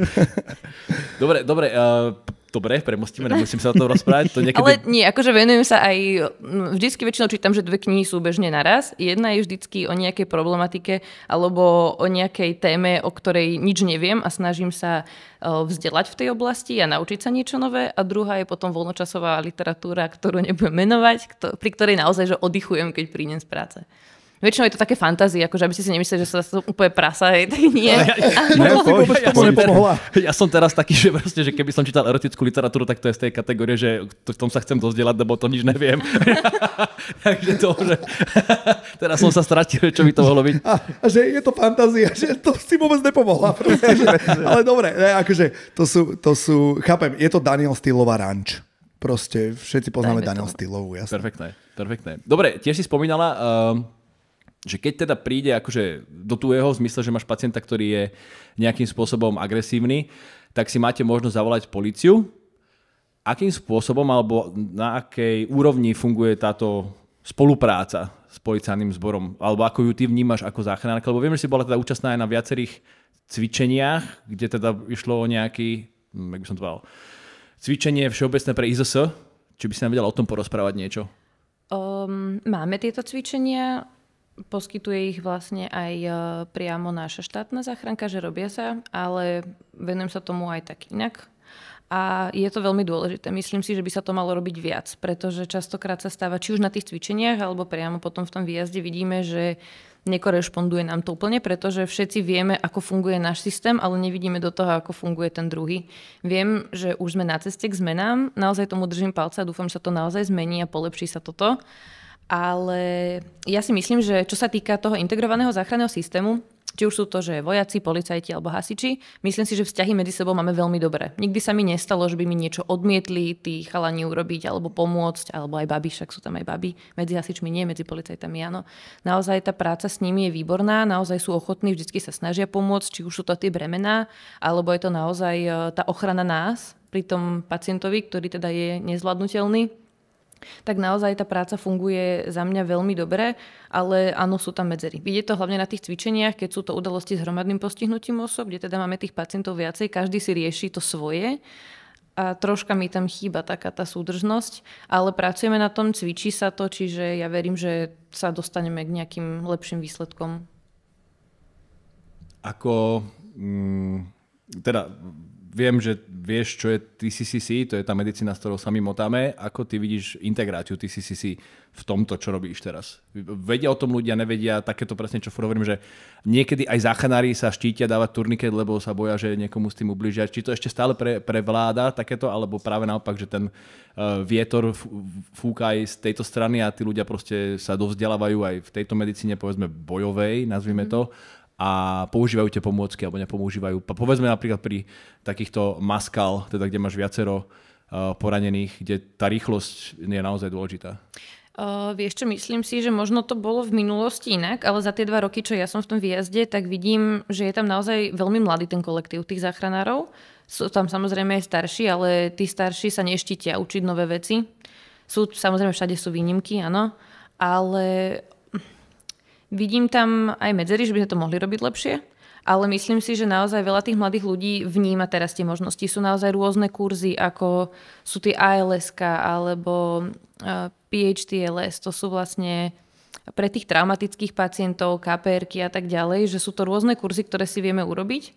Dobre, dobre. Uh, Dobre, premostíme, nemusím sa o tom rozprávať. To niekedy... Ale nie, akože venujem sa aj, mm, vždycky väčšinou čítam, že dve knihy sú bežne naraz. Jedna je vždycky o nejakej problematike alebo o nejakej téme, o ktorej nič neviem a snažím sa e, vzdelať v tej oblasti a naučiť sa niečo nové. A druhá je potom voľnočasová literatúra, ktorú nebudem menovať, pri ktorej naozaj že oddychujem, keď prídem z práce. Väčšinou je to také fantázie, akože aby ste si nemysleli, že sa to úplne prasa, hej, tak nie. Ja, som, teraz taký, že, proste, že keby som čítal erotickú literatúru, tak to je z tej kategórie, že v tom sa chcem dozdielať, lebo to nič neviem. Takže to, že teraz som sa stratil, čo by to mohlo byť. A, a že je to fantázia, že to si vôbec nepomohla. Proste, že, ale dobre, ne, akože to sú, to sú, chápem, je to Daniel Stylova ranč proste všetci poznáme Daniel Stylovu, Jasne. Perfektné, perfektné. Dobre, tiež si spomínala, ehm, že keď teda príde akože do tuého v zmysle, že máš pacienta, ktorý je nejakým spôsobom agresívny, tak si máte možnosť zavolať policiu. Akým spôsobom alebo na akej úrovni funguje táto spolupráca s policajným zborom? Alebo ako ju ty vnímaš ako záchranárka? Lebo viem, že si bola teda účastná aj na viacerých cvičeniach, kde teda išlo o nejaký, hm, jak by som to mal, cvičenie všeobecné pre IZS. Či by si nám vedela o tom porozprávať niečo? Um, máme tieto cvičenia, Poskytuje ich vlastne aj e, priamo naša štátna záchranka, že robia sa, ale venujem sa tomu aj tak inak. A je to veľmi dôležité. Myslím si, že by sa to malo robiť viac, pretože častokrát sa stáva, či už na tých cvičeniach, alebo priamo potom v tom výjazde vidíme, že nekorešponduje nám to úplne, pretože všetci vieme, ako funguje náš systém, ale nevidíme do toho, ako funguje ten druhý. Viem, že už sme na ceste k zmenám, naozaj tomu držím palca a dúfam, že sa to naozaj zmení a polepší sa toto. Ale ja si myslím, že čo sa týka toho integrovaného záchranného systému, či už sú to, že vojaci, policajti alebo hasiči, myslím si, že vzťahy medzi sebou máme veľmi dobré. Nikdy sa mi nestalo, že by mi niečo odmietli tí chalani urobiť alebo pomôcť, alebo aj babi, však sú tam aj baby. Medzi hasičmi nie, medzi policajtami áno. Naozaj tá práca s nimi je výborná, naozaj sú ochotní, vždycky sa snažia pomôcť, či už sú to tie bremená, alebo je to naozaj e, tá ochrana nás pri tom pacientovi, ktorý teda je nezvládnutelný tak naozaj tá práca funguje za mňa veľmi dobre, ale áno, sú tam medzery. Vidieť to hlavne na tých cvičeniach, keď sú to udalosti s hromadným postihnutím osob, kde teda máme tých pacientov viacej, každý si rieši to svoje a troška mi tam chýba taká tá súdržnosť, ale pracujeme na tom, cvičí sa to, čiže ja verím, že sa dostaneme k nejakým lepším výsledkom. Ako, mm, teda viem, že vieš, čo je TCCC, to je tá medicína, s ktorou sa my motáme. Ako ty vidíš integráciu TCCC v tomto, čo robíš teraz? Vedia o tom ľudia, nevedia, takéto presne, čo hovorím, že niekedy aj záchanári sa štítia dávať turniket, lebo sa boja, že niekomu s tým ubližia. Či to ešte stále pre, prevláda takéto, alebo práve naopak, že ten uh, vietor fúka aj z tejto strany a tí ľudia proste sa dovzdelávajú aj v tejto medicíne, povedzme bojovej, nazvime mhm. to. Mm a používajú tie pomôcky alebo nepoužívajú. Povedzme napríklad pri takýchto maskal, teda kde máš viacero uh, poranených, kde tá rýchlosť je naozaj dôležitá. Uh, vieš čo, myslím si, že možno to bolo v minulosti inak, ale za tie dva roky, čo ja som v tom výjazde, tak vidím, že je tam naozaj veľmi mladý ten kolektív tých záchranárov. Sú tam samozrejme aj starší, ale tí starší sa neštítia učiť nové veci. Sú, samozrejme, všade sú výnimky, áno, ale Vidím tam aj medzery, že by sme to mohli robiť lepšie, ale myslím si, že naozaj veľa tých mladých ľudí vníma teraz tie možnosti. Sú naozaj rôzne kurzy, ako sú tie als alebo e, PHTLS, to sú vlastne pre tých traumatických pacientov, kpr a tak ďalej, že sú to rôzne kurzy, ktoré si vieme urobiť.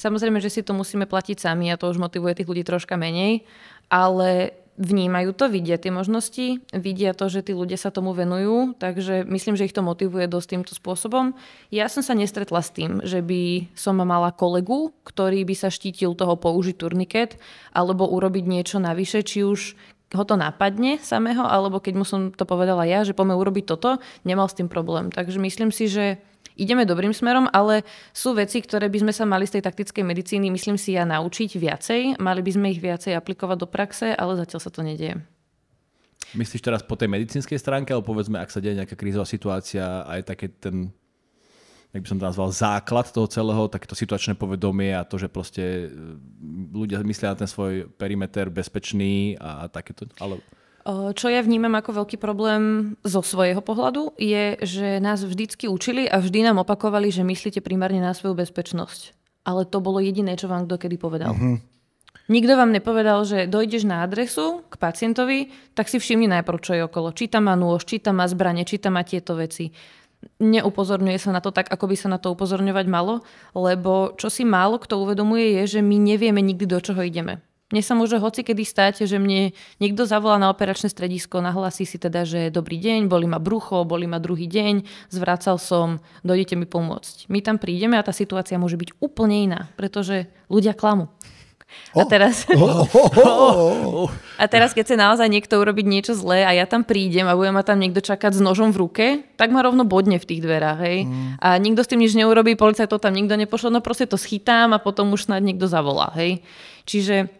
Samozrejme, že si to musíme platiť sami a to už motivuje tých ľudí troška menej, ale vnímajú to, vidia tie možnosti, vidia to, že tí ľudia sa tomu venujú, takže myslím, že ich to motivuje dosť týmto spôsobom. Ja som sa nestretla s tým, že by som mala kolegu, ktorý by sa štítil toho použiť turniket alebo urobiť niečo navyše, či už ho to napadne samého, alebo keď mu som to povedala ja, že poďme urobiť toto, nemal s tým problém. Takže myslím si, že ideme dobrým smerom, ale sú veci, ktoré by sme sa mali z tej taktickej medicíny, myslím si ja, naučiť viacej. Mali by sme ich viacej aplikovať do praxe, ale zatiaľ sa to nedieje. Myslíš teraz po tej medicínskej stránke, alebo povedzme, ak sa deje nejaká krízová situácia a je také ten, jak by som to nazval, základ toho celého, takéto situačné povedomie a to, že proste e, ľudia myslia na ten svoj perimeter bezpečný a takéto, ale... Čo ja vnímam ako veľký problém zo svojho pohľadu je, že nás vždycky učili a vždy nám opakovali, že myslíte primárne na svoju bezpečnosť. Ale to bolo jediné, čo vám kto kedy povedal. Uh-huh. Nikto vám nepovedal, že dojdeš na adresu k pacientovi, tak si všimni najprv, čo je okolo. Či tam má nôž, či tam má zbranie, či tam má tieto veci. Neupozorňuje sa na to tak, ako by sa na to upozorňovať malo, lebo čo si málo kto uvedomuje je, že my nevieme nikdy, do čoho ideme. Mne sa môže hoci kedy stať, že mne niekto zavolá na operačné stredisko, nahlasí si teda, že dobrý deň, boli ma brucho, boli ma druhý deň, zvracal som, dojdete mi pomôcť. My tam prídeme a tá situácia môže byť úplne iná, pretože ľudia klamú. A oh. teraz, oh oh, oh, oh, oh, a teraz, keď sa naozaj niekto urobiť niečo zlé a ja tam prídem a bude ma tam niekto čakať s nožom v ruke, tak ma rovno bodne v tých dverách. Hej? Mm. A nikto s tým nič neurobí, policajt to tam nikto nepošlo, no proste to schytám a potom už snad niekto zavolá. Hej? Čiže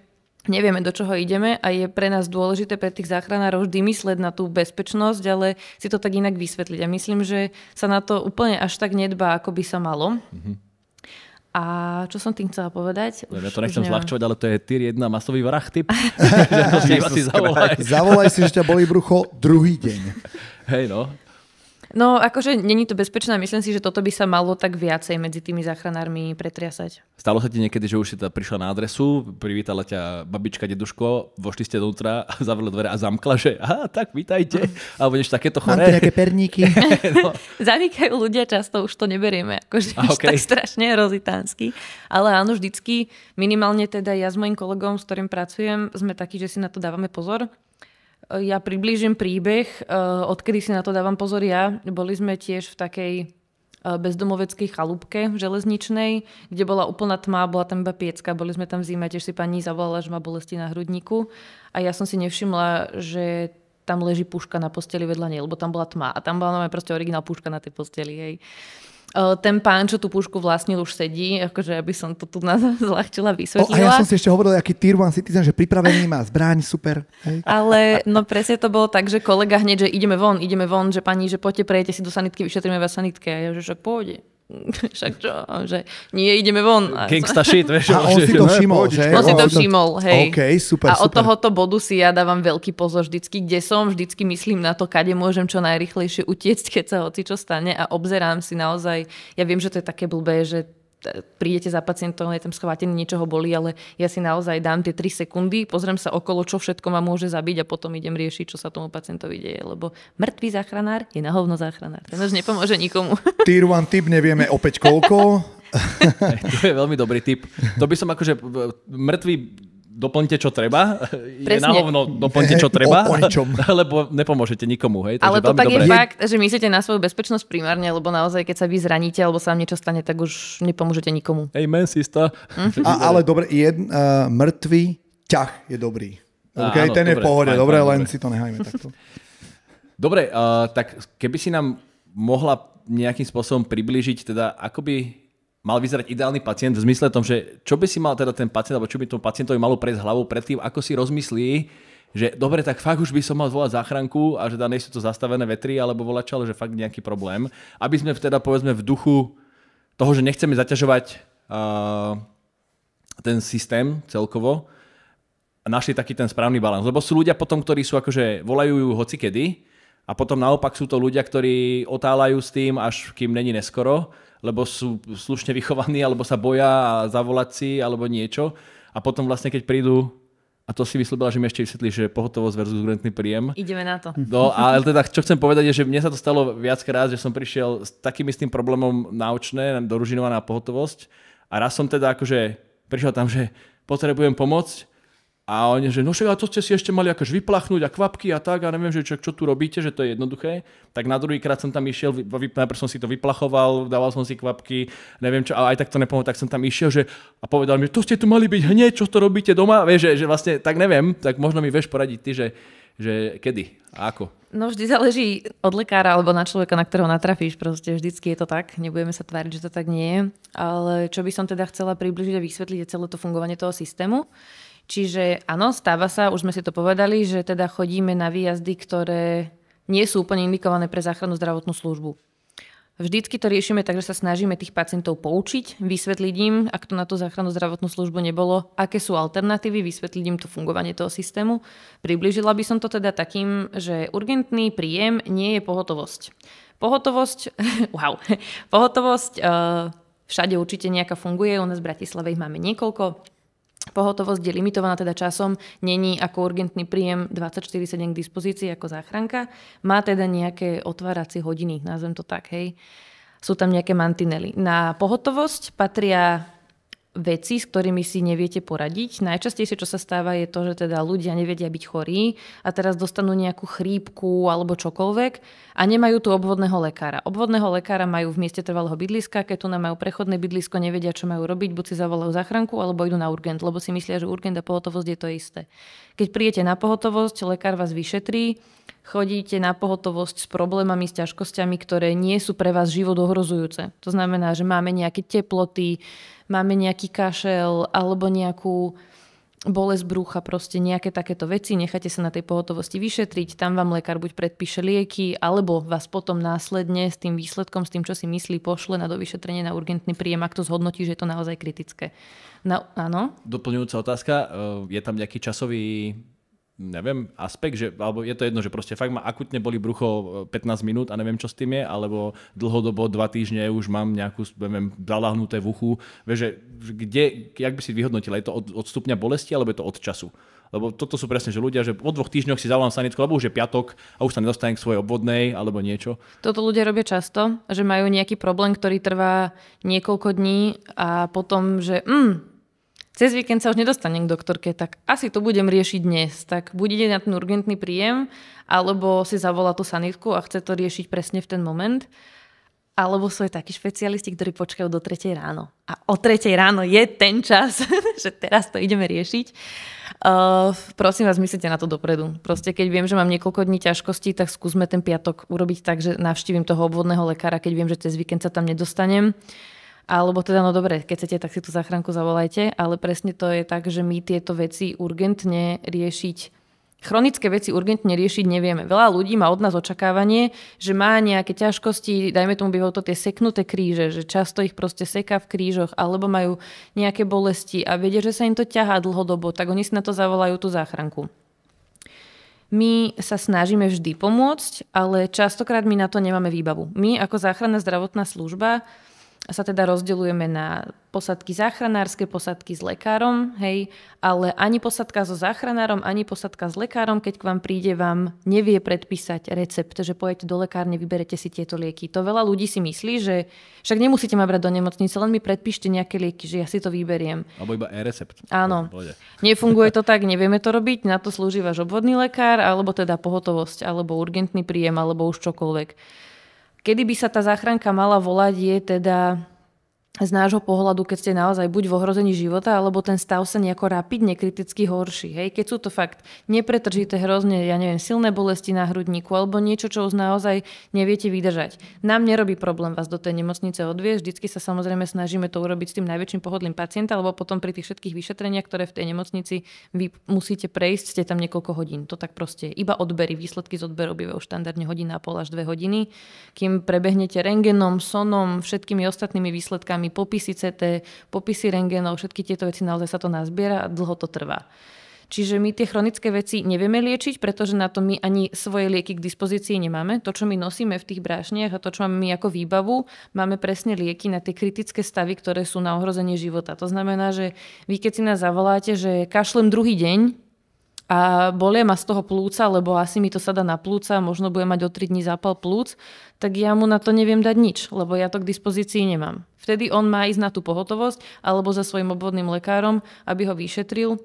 nevieme, do čoho ideme a je pre nás dôležité pre tých záchranárov vždy myslieť na tú bezpečnosť, ale si to tak inak vysvetliť. A myslím, že sa na to úplne až tak nedbá, ako by sa malo. Mm-hmm. A čo som tým chcela povedať? Už, ja to nechcem zľahčovať, ale to je tier 1 masový vrah typ. si zavolaj. zavolaj si, že ťa boli brucho druhý deň. Hej no. No akože není to bezpečné, myslím si, že toto by sa malo tak viacej medzi tými záchranármi pretriasať. Stalo sa ti niekedy, že už si prišla na adresu, privítala ťa babička, deduško, vošli ste dovnútra, zavrela dvere a zamkla, že aha, tak vítajte, mm. alebo niečo takéto choré. Mám nejaké perníky. no. Zanikajú ľudia často, už to neberieme, akože a, okay. tak strašne rozitánsky. Ale áno, vždycky, minimálne teda ja s mojim kolegom, s ktorým pracujem, sme takí, že si na to dávame pozor. Ja priblížim príbeh, eh, odkedy si na to dávam pozor ja. Boli sme tiež v takej eh, bezdomoveckej chalúbke železničnej, kde bola úplná tma, bola tam iba piecka, boli sme tam v zime, tiež si pani zavolala, že má bolesti na hrudníku a ja som si nevšimla, že tam leží puška na posteli vedľa nej, lebo tam bola tma a tam bola proste originál puška na tej posteli. Hej. Eh, ten pán, čo tú pušku vlastnil, už sedí, akože aby som to tu na zľahčila vysvetlila. O, a ja som si ešte hovoril, aký tier 1 citizen, že pripravený má zbraň, super. Hej. Ale no presne to bolo tak, že kolega hneď, že ideme von, ideme von, že pani, že poďte, prejete si do sanitky, vyšetríme vás sanitke. A ja, že však pôjde. však čo, že nie, ideme von. Gangsta shit, vieš. A on si to všimol, že? On si to všimol, hej. Okay, super, a od super. tohoto bodu si ja dávam veľký pozor vždycky, kde som, vždycky myslím na to, kade môžem čo najrychlejšie utiecť, keď sa hoci čo stane a obzerám si naozaj, ja viem, že to je také blbé, že prídete za pacientom, je tam schvátený, niečoho boli, ale ja si naozaj dám tie 3 sekundy, pozriem sa okolo, čo všetko ma môže zabiť a potom idem riešiť, čo sa tomu pacientovi deje. Lebo mŕtvý záchranár je na hovno záchranár. Ten už nepomôže nikomu. Tier 1 tip nevieme opäť koľko. to je veľmi dobrý tip. To by som akože mŕtvý doplňte, čo treba. Presne. Je na hovno, doplňte, čo treba. O, o lebo nepomôžete nikomu. Hej, ale to tak dobré. je fakt, že myslíte na svoju bezpečnosť primárne, lebo naozaj, keď sa vy zraníte alebo sa vám niečo stane, tak už nepomôžete nikomu. Hej, men, sista. Mm-hmm. A, ale dobre, jed, uh, mŕtvý ťah je dobrý. Okay, áno, ten dobre, je v pohode, fajn, dobre, fajn, len dobre. si to nehajme takto. Dobre, uh, tak keby si nám mohla nejakým spôsobom priblížiť, teda ako by mal vyzerať ideálny pacient v zmysle tom, že čo by si mal teda ten pacient, alebo čo by tomu pacientovi malo prejsť hlavou predtým, ako si rozmyslí, že dobre, tak fakt už by som mal zvolať záchranku a že tam nie sú to zastavené vetry alebo volač, ale že fakt nejaký problém. Aby sme teda povedzme v duchu toho, že nechceme zaťažovať uh, ten systém celkovo, a našli taký ten správny balans. Lebo sú ľudia potom, ktorí sú akože volajú ju hoci kedy a potom naopak sú to ľudia, ktorí otálajú s tým, až kým není neskoro lebo sú slušne vychovaní, alebo sa boja a zavolať si, alebo niečo. A potom vlastne, keď prídu a to si vyslúbila, že mi ešte vysvetlíš, že pohotovosť versus urgentný príjem. Ideme na to. No, ale teda, čo chcem povedať, je, že mne sa to stalo viackrát, že som prišiel s takým istým problémom na očné, na pohotovosť. A raz som teda akože prišiel tam, že potrebujem pomôcť a oni, že no však, to ste si ešte mali akož vyplachnúť a kvapky a tak, a neviem, že čo, čo tu robíte, že to je jednoduché. Tak na druhý krát som tam išiel, vy, vy, najprv som si to vyplachoval, dával som si kvapky, neviem čo, ale aj tak to nepomohlo, tak som tam išiel, že a povedal mi, že to ste tu mali byť hneď, čo to robíte doma, vieš, že, že vlastne, tak neviem, tak možno mi vieš poradiť ty, že, že kedy a ako. No vždy záleží od lekára alebo na človeka, na ktorého natrafíš. Proste vždycky je to tak. Nebudeme sa tváriť, že to tak nie je. Ale čo by som teda chcela približiť a vysvetliť je celé to fungovanie toho systému. Čiže áno, stáva sa, už sme si to povedali, že teda chodíme na výjazdy, ktoré nie sú úplne indikované pre záchrannú zdravotnú službu. Vždycky to riešime tak, že sa snažíme tých pacientov poučiť, vysvetliť im, ak to na tú záchrannú zdravotnú službu nebolo, aké sú alternatívy, vysvetliť im to fungovanie toho systému. Priblížila by som to teda takým, že urgentný príjem nie je pohotovosť. Pohotovosť, wow, pohotovosť uh, všade určite nejaká funguje, u nás v Bratislave ich máme niekoľko, pohotovosť je limitovaná teda časom, není ako urgentný príjem 24-7 k dispozícii ako záchranka, má teda nejaké otváracie hodiny, nazvem to tak, hej. Sú tam nejaké mantinely. Na pohotovosť patria veci, s ktorými si neviete poradiť. Najčastejšie, čo sa stáva, je to, že teda ľudia nevedia byť chorí a teraz dostanú nejakú chrípku alebo čokoľvek a nemajú tu obvodného lekára. Obvodného lekára majú v mieste trvalého bydliska, keď tu nám majú prechodné bydlisko, nevedia, čo majú robiť, buď si zavolajú záchranku alebo idú na urgent, lebo si myslia, že urgent a pohotovosť je to isté. Keď príjete na pohotovosť, lekár vás vyšetrí, chodíte na pohotovosť s problémami, s ťažkosťami, ktoré nie sú pre vás život ohrozujúce. To znamená, že máme nejaké teploty, máme nejaký kašel alebo nejakú bolesť brúcha, proste nejaké takéto veci, nechajte sa na tej pohotovosti vyšetriť, tam vám lekár buď predpíše lieky, alebo vás potom následne s tým výsledkom, s tým, čo si myslí, pošle na dovyšetrenie na urgentný príjem, ak to zhodnotí, že je to naozaj kritické. No, áno? Doplňujúca otázka, eh, je tam nejaký časový neviem, aspekt, že, alebo je to jedno, že proste fakt ma akutne boli brucho 15 e, minút a neviem, čo s tým je, alebo dlhodobo, dva týždne už mám nejakú, neviem, zalahnuté v uchu. Vieš, že, kde, jak by si vyhodnotil, je to od, od stupňa bolesti, alebo je to od času? Lebo toto sú presne, že ľudia, že po dvoch týždňoch si zavolám sanitku, lebo už je piatok a už sa nedostane k svojej obvodnej alebo niečo. Toto ľudia robia často, že majú nejaký problém, ktorý trvá niekoľko dní a potom, že mm, cez víkend sa už nedostanem k doktorke, tak asi to budem riešiť dnes. Tak buď ide na ten urgentný príjem, alebo si zavolá tú sanitku a chce to riešiť presne v ten moment. Alebo sú aj takí špecialisti, ktorí počkajú do 3 ráno. A o 3 ráno je ten čas, že teraz to ideme riešiť. Uh, prosím vás, myslíte na to dopredu. Proste keď viem, že mám niekoľko dní ťažkostí, tak skúsme ten piatok urobiť tak, že navštívim toho obvodného lekára, keď viem, že cez víkend sa tam nedostanem. Uh, alebo teda, no dobre, keď chcete, tak si tú záchranku zavolajte, ale presne to je tak, že my tieto veci urgentne riešiť chronické veci urgentne riešiť nevieme. Veľa ľudí má od nás očakávanie, že má nejaké ťažkosti, dajme tomu by to tie seknuté kríže, že často ich proste seká v krížoch, alebo majú nejaké bolesti a vedia, že sa im to ťahá dlhodobo, tak oni si na to zavolajú tú záchranku. My sa snažíme vždy pomôcť, ale častokrát my na to nemáme výbavu. My ako záchranná zdravotná služba sa teda rozdeľujeme na posadky záchranárske, posadky s lekárom, hej, ale ani posadka so záchranárom, ani posadka s lekárom, keď k vám príde, vám nevie predpísať recept, že pojete do lekárne, vyberete si tieto lieky. To veľa ľudí si myslí, že však nemusíte ma brať do nemocnice, len mi predpíšte nejaké lieky, že ja si to vyberiem. Alebo iba e-recept. Áno. Nefunguje to tak, nevieme to robiť, na to slúži váš obvodný lekár, alebo teda pohotovosť, alebo urgentný príjem, alebo už čokoľvek. Kedy by sa tá záchranka mala volať je teda z nášho pohľadu, keď ste naozaj buď v ohrození života, alebo ten stav sa nejako rapidne kriticky horší. Hej? Keď sú to fakt nepretržité hrozne, ja neviem, silné bolesti na hrudníku, alebo niečo, čo už naozaj neviete vydržať. Nám nerobí problém vás do tej nemocnice odviezť, vždycky sa samozrejme snažíme to urobiť s tým najväčším pohodlím pacienta, alebo potom pri tých všetkých vyšetreniach, ktoré v tej nemocnici vy musíte prejsť, ste tam niekoľko hodín. To tak proste iba odbery, výsledky z odberov bývajú štandardne hodina a pol až dve hodiny, kým prebehnete rengenom, sonom, všetkými ostatnými výsledkami programy, popisy CT, popisy rengenov, všetky tieto veci naozaj sa to nazbiera a dlho to trvá. Čiže my tie chronické veci nevieme liečiť, pretože na to my ani svoje lieky k dispozícii nemáme. To, čo my nosíme v tých brášniach a to, čo máme my ako výbavu, máme presne lieky na tie kritické stavy, ktoré sú na ohrozenie života. To znamená, že vy keď si nás zavoláte, že kašlem druhý deň, a bolia ma z toho plúca, lebo asi mi to sada na plúca, možno bude mať o 3 dní zápal plúc, tak ja mu na to neviem dať nič, lebo ja to k dispozícii nemám. Vtedy on má ísť na tú pohotovosť alebo za svojim obvodným lekárom, aby ho vyšetril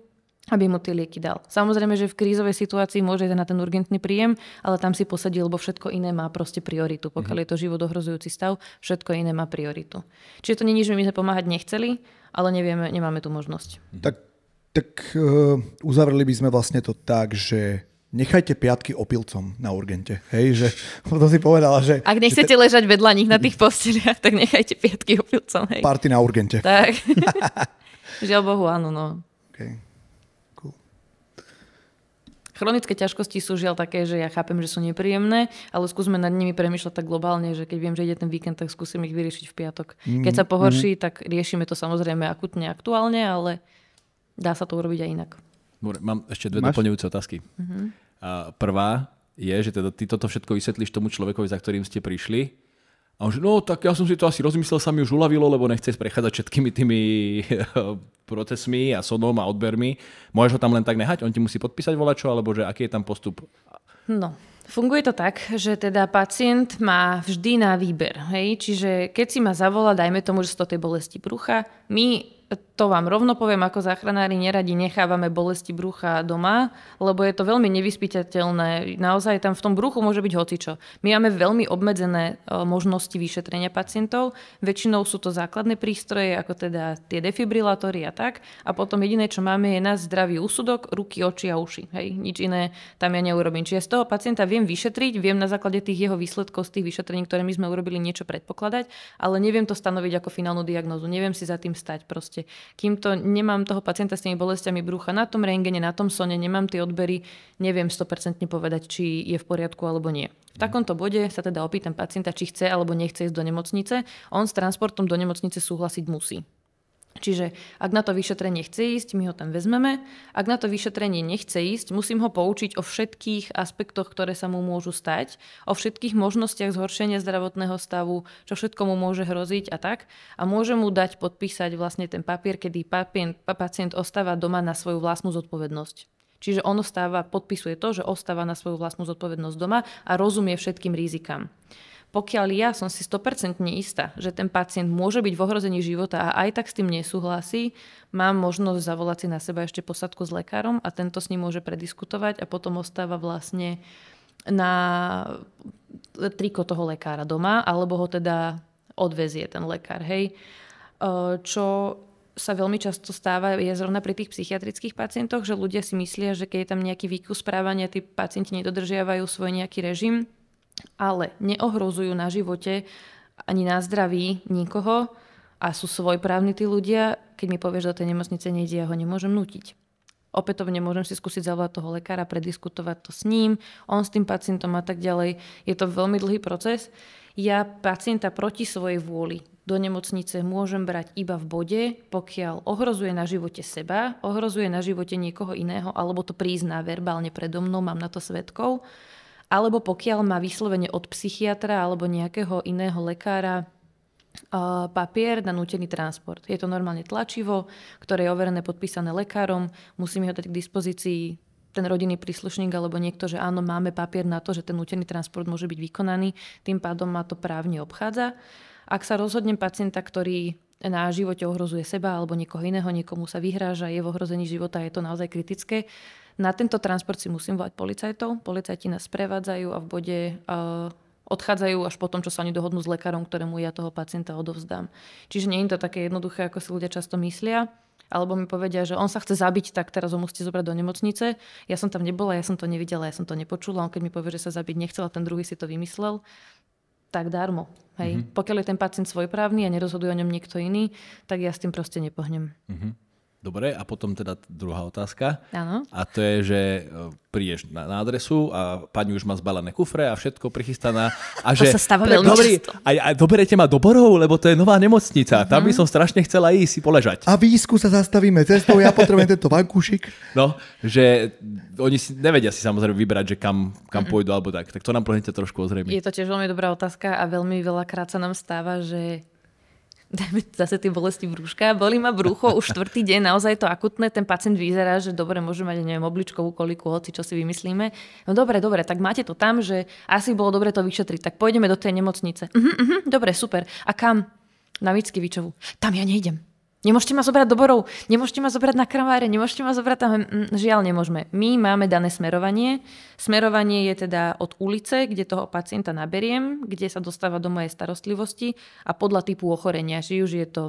aby mu tie lieky dal. Samozrejme, že v krízovej situácii môže ísť na ten urgentný príjem, ale tam si posadí, lebo všetko iné má proste prioritu. Pokiaľ mhm. je to životohrozujúci stav, všetko iné má prioritu. Čiže to není, že my sme pomáhať nechceli, ale nevieme, nemáme tú možnosť. Tak tak eh, uzavreli by sme vlastne to tak, že nechajte piatky opilcom na urgente. Hej, že to si povedala, že... Ak nechcete že te... ležať vedľa nich na tých posteliach, tak nechajte piatky opilcom. Hej. Party na urgente. Tak. Žiaľ Bohu, áno, no. Okay. Chronické ťažkosti sú žiaľ také, že ja chápem, že sú nepríjemné, ale skúsme nad nimi premyšľať tak globálne, že keď viem, že ide ten víkend, tak skúsim ich vyriešiť v piatok. Mhm, keď sa pohorší, mm tak riešime to samozrejme akutne, aktuálne, ale dá sa to urobiť aj inak. Dobre, mám ešte dve Máš? doplňujúce otázky. Uh-huh. A prvá je, že teda ty toto všetko vysvetlíš tomu človekovi, za ktorým ste prišli. A on že, no tak ja som si to asi rozmyslel, sa mi už uľavilo, lebo nechce prechádzať všetkými tými procesmi a sonom a odbermi. Môžeš ho tam len tak nehať? On ti musí podpísať volačo, alebo že aký je tam postup? No, Funguje to tak, že teda pacient má vždy na výber. Hej? Čiže keď si ma zavola, dajme tomu, že z to tej bolesti brucha, my to vám rovno poviem, ako záchranári neradi nechávame bolesti brucha doma, lebo je to veľmi nevyspytateľné. Naozaj tam v tom bruchu môže byť hocičo. My máme veľmi obmedzené e, možnosti vyšetrenia pacientov. Väčšinou sú to základné prístroje, ako teda tie defibrilátory a tak. A potom jediné, čo máme, je náš zdravý úsudok, ruky, oči a uši. Hej, nič iné tam ja neurobím. Čiže z toho pacienta viem vyšetriť, viem na základe tých jeho výsledkov z tých vyšetrení, ktoré my sme urobili, niečo predpokladať, ale neviem to stanoviť ako finálnu diagnózu. Neviem si za tým stať proste Proste, kým to nemám toho pacienta s tými bolestiami brucha na tom rengene, na tom sone, nemám tie odbery, neviem 100% povedať, či je v poriadku alebo nie. V mhm. takomto bode sa teda opýtam pacienta, či chce alebo nechce ísť do nemocnice. On s transportom do nemocnice súhlasiť musí. Čiže ak na to vyšetrenie chce ísť, my ho tam vezmeme. Ak na to vyšetrenie nechce ísť, musím ho poučiť o všetkých aspektoch, ktoré sa mu môžu stať, o všetkých možnostiach zhoršenia zdravotného stavu, čo všetko mu môže hroziť a tak. A môžem mu dať podpísať vlastne ten papier, kedy papient, pacient ostáva doma na svoju vlastnú zodpovednosť. Čiže on ostáva, podpisuje to, že ostáva na svoju vlastnú zodpovednosť doma a rozumie všetkým rizikám pokiaľ ja som si 100% istá, že ten pacient môže byť v ohrození života a aj tak s tým nesúhlasí, mám možnosť zavolať si na seba ešte posadku s lekárom a tento s ním môže prediskutovať a potom ostáva vlastne na triko toho lekára doma, alebo ho teda odvezie ten lekár, hej. Čo sa veľmi často stáva, je zrovna pri tých psychiatrických pacientoch, že ľudia si myslia, že keď je tam nejaký výkus správania, tí pacienti nedodržiavajú svoj nejaký režim, ale neohrozujú na živote ani na zdraví nikoho a sú svojprávni tí ľudia, keď mi povieš do tej nemocnice nejde, ja ho nemôžem nutiť. Opätovne môžem si skúsiť zavolať toho lekára, prediskutovať to s ním, on s tým pacientom a tak ďalej. Je to veľmi dlhý proces. Ja pacienta proti svojej vôli do nemocnice môžem brať iba v bode, pokiaľ ohrozuje na živote seba, ohrozuje na živote niekoho iného, alebo to prízná verbálne predo mnou, mám na to svetkov alebo pokiaľ má vyslovene od psychiatra alebo nejakého iného lekára eh, papier na nútený transport. Je to normálne tlačivo, ktoré je overené, podpísané lekárom, musíme ho dať k dispozícii ten rodinný príslušník alebo niekto, že áno, máme papier na to, že ten nútený transport môže byť vykonaný, tým pádom ma to právne obchádza. Ak sa rozhodnem pacienta, ktorý na živote ohrozuje seba alebo niekoho iného, niekomu sa vyhráža, je v ohrození života, je to naozaj kritické, na tento transport si musím volať policajtov. Policajti nás prevádzajú a v bode uh, odchádzajú až po tom, čo sa oni dohodnú s lekárom, ktorému ja toho pacienta odovzdám. Čiže nie je to také jednoduché, ako si ľudia často myslia alebo mi povedia, že on sa chce zabiť, tak teraz ho musíte zobrať do nemocnice. Ja som tam nebola, ja som to nevidela, ja som to nepočula. On keď mi povie, že sa zabiť nechcel a ten druhý si to vymyslel, tak darmo. Hej. Mm-hmm. Pokiaľ je ten pacient svojprávny a nerozhoduje o ňom niekto iný, tak ja s tým proste nepohnem. Mm-hmm. Dobre, a potom teda druhá otázka. Áno. A to je, že e, prídeš na, na adresu a pani už má zbalené kufre a všetko prichystaná. A to že, sa stáva veľmi dobrý, často. A, a doberete ma do Borov, lebo to je nová nemocnica. Uh-huh. Tam by mhm. som strašne chcela ísť si poležať. A výsku sa zastavíme cestou, ja potrebujem tento vankúšik. No, že oni si nevedia si samozrejme vybrať, že kam, kam uh-huh. pôjdu alebo tak. Tak to nám prosím trošku ozrejme. Je to tiež veľmi dobrá otázka a veľmi veľakrát sa nám stáva, že dajme zase tie bolesti brúška, boli ma brúcho už štvrtý deň, naozaj to akutné, ten pacient vyzerá, že dobre, môže mať, neviem, obličkovú koliku, hoci čo si vymyslíme. No dobre, dobre, tak máte to tam, že asi bolo dobre to vyšetriť, tak pôjdeme do tej nemocnice. Uh-huh, uh-huh, dobre, super. A kam? Na Mickivičovu. Tam ja nejdem. Nemôžete ma zobrať do borov, nemôžete ma zobrať na kramáre, nemôžete ma zobrať tam. Hm, hm, žiaľ, nemôžeme. My máme dané smerovanie. Smerovanie je teda od ulice, kde toho pacienta naberiem, kde sa dostáva do mojej starostlivosti a podľa typu ochorenia, či už je to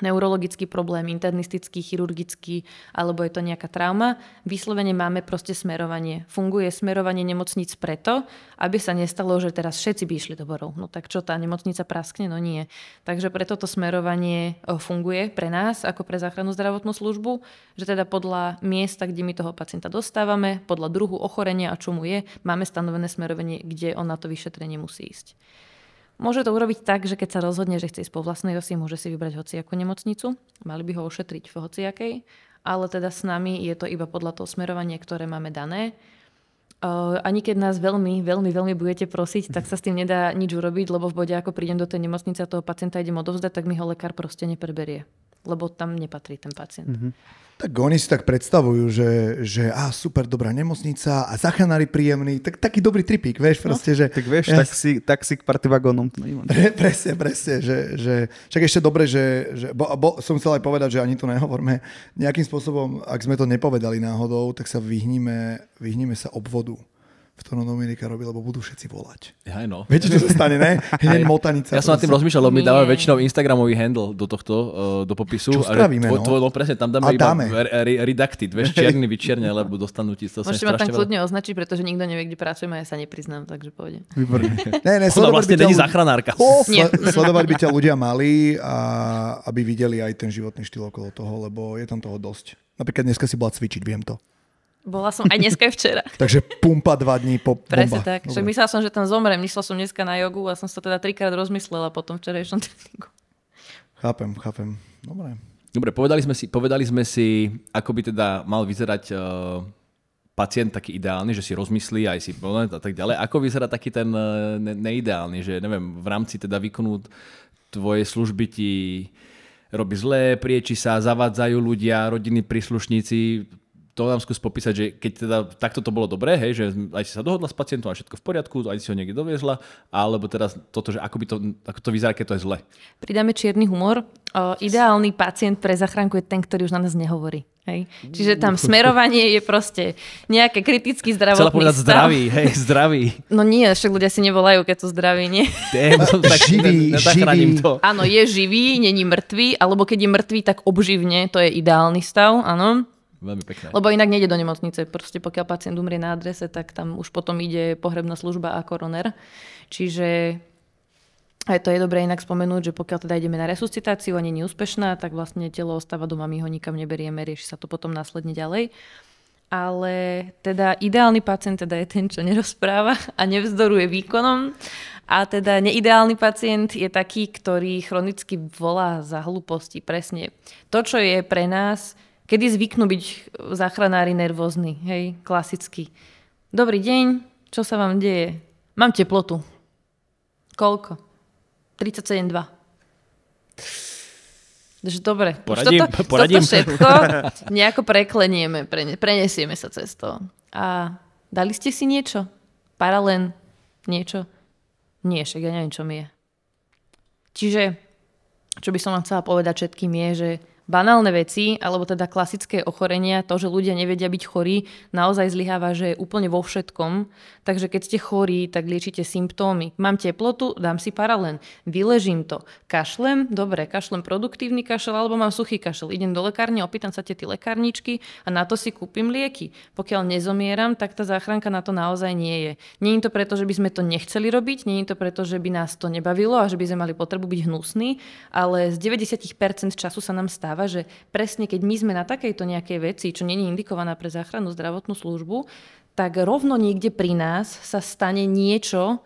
neurologický problém, internistický, chirurgický, alebo je to nejaká trauma. Vyslovene máme proste smerovanie. Funguje smerovanie nemocnic preto, aby sa nestalo, že teraz všetci by išli do borov. No tak čo, tá nemocnica praskne? No nie. Takže preto to smerovanie eh, funguje pre nás, ako pre záchrannú zdravotnú službu, že teda podľa miesta, kde my toho pacienta dostávame, podľa druhu ochorenia a čo mu je, máme stanovené smerovanie, kde on na to vyšetrenie musí ísť. Môže to urobiť tak, že keď sa rozhodne, že chce ísť po vlastnej osi, môže si vybrať hociakú nemocnicu. Mali by ho ošetriť v hociakej, ale teda s nami je to iba podľa toho smerovania, ktoré máme dané. Uh, ani keď nás veľmi, veľmi, veľmi budete prosiť, tak sa s tým nedá nič urobiť, lebo v bode, ako prídem do tej nemocnice a toho pacienta idem odovzdať, tak mi ho lekár proste nepreberie lebo tam nepatrí ten pacient. Mm-hmm. Tak oni si tak predstavujú, že, že á, super, dobrá nemocnica a zachránari príjemný, tak, taký dobrý tripík, vieš, no. proste, že... Tak vieš, ja, tak si k party vagónom. Pre, presne, presne, že, že však ešte dobre, že, že bo, bo, som chcel aj povedať, že ani to nehovorme. Nejakým spôsobom, ak sme to nepovedali náhodou, tak sa vyhníme, vyhníme sa obvodu ktorú Dominika robí, lebo budú všetci volať. Aj no. Viete, čo sa stane, ne? Hneď motanica. Ja som nad tým rozmýšľal, lebo my dávame väčšinou Instagramový handle do tohto, uh, do popisu. Čo spravíme, tvoj, no? Tvoj, no presne, tam dáme, dáme. iba dáme. Re, redacted, veš, čierny, vyčierne, lebo dostanú ti to. Môžete ma tam kľudne označiť, pretože nikto nevie, kde pracujem a ja sa nepriznám, takže pôjde. Výborne. ne, ne, Ona vlastne není ľudia... záchranárka. Oh, sledovať by ťa ľudia mali, a aby videli aj ten životný štýl okolo toho, lebo je tam toho dosť. Napríklad dneska si bola cvičiť, viem to. Bola som aj dneska aj včera. Takže pumpa dva dní po bomba. Presne tak. Však myslela som, že tam zomrem. Myslela som dneska na jogu a som sa teda trikrát rozmyslela po tom včerajšom tréningu. Chápem, chápem. Dobre. Dobre, povedali sme si, povedali sme si ako by teda mal vyzerať uh, pacient taký ideálny, že si rozmyslí aj si a tak ďalej. Ako vyzerá taký ten uh, ne- neideálny, že neviem, v rámci teda výkonu tvojej služby ti robí zlé, prieči sa, zavadzajú ľudia, rodiny, príslušníci, to nám skús popísať, že keď teda takto to bolo dobré, hej, že aj si sa dohodla s pacientom a všetko v poriadku, aj si ho niekde doviezla, alebo teraz toto, že ako, by to, ako to vyzerá, keď to je zle. Pridáme čierny humor. O, ideálny pacient pre zachránku je ten, ktorý už na nás nehovorí. Hej. Čiže tam smerovanie je proste nejaké kritický zdravotný Chcela povedať stav. zdravý, hej, zdravý. No nie, však ľudia si nevolajú, keď sú zdraví, nie? Damn, som tak živý, živý. To. Áno, je živý, není mŕtvý, alebo keď je mŕtvý, tak obživne, to je ideálny stav, áno. Veľmi pekné. Lebo inak nejde do nemocnice. Proste pokiaľ pacient umrie na adrese, tak tam už potom ide pohrebná služba a koroner. Čiže aj to je dobré inak spomenúť, že pokiaľ teda ideme na resuscitáciu a nie je neúspešná, tak vlastne telo ostáva doma, my ho nikam neberieme, rieši sa to potom následne ďalej. Ale teda ideálny pacient teda je ten, čo nerozpráva a nevzdoruje výkonom. A teda neideálny pacient je taký, ktorý chronicky volá za hlúposti. Presne to, čo je pre nás Kedy zvyknú byť záchranári nervózni, hej, klasicky. Dobrý deň, čo sa vám deje? Mám teplotu. Koľko? 37,2. Takže dobre, poradím, už toto, poradím. toto všetko nejako preklenieme, prenesieme sa cez to. A dali ste si niečo? Paralén? Niečo? Nie, však ja neviem, čo mi je. Čiže, čo by som vám chcela povedať všetkým je, že banálne veci, alebo teda klasické ochorenia, to, že ľudia nevedia byť chorí, naozaj zlyháva, že je úplne vo všetkom. Takže keď ste chorí, tak liečite symptómy. Mám teplotu, dám si paralen, vyležím to. Kašlem, dobre, kašlem produktívny kašel, alebo mám suchý kašel. Idem do lekárne, opýtam sa tie lekárničky a na to si kúpim lieky. Pokiaľ nezomieram, tak tá záchranka na to naozaj nie je. Nie je to preto, že by sme to nechceli robiť, nie je to preto, že by nás to nebavilo a že by sme mali potrebu byť hnusní, ale z 90% času sa nám stáva, stáva, že presne keď my sme na takejto nejakej veci, čo není indikovaná pre záchrannú zdravotnú službu, tak rovno niekde pri nás sa stane niečo,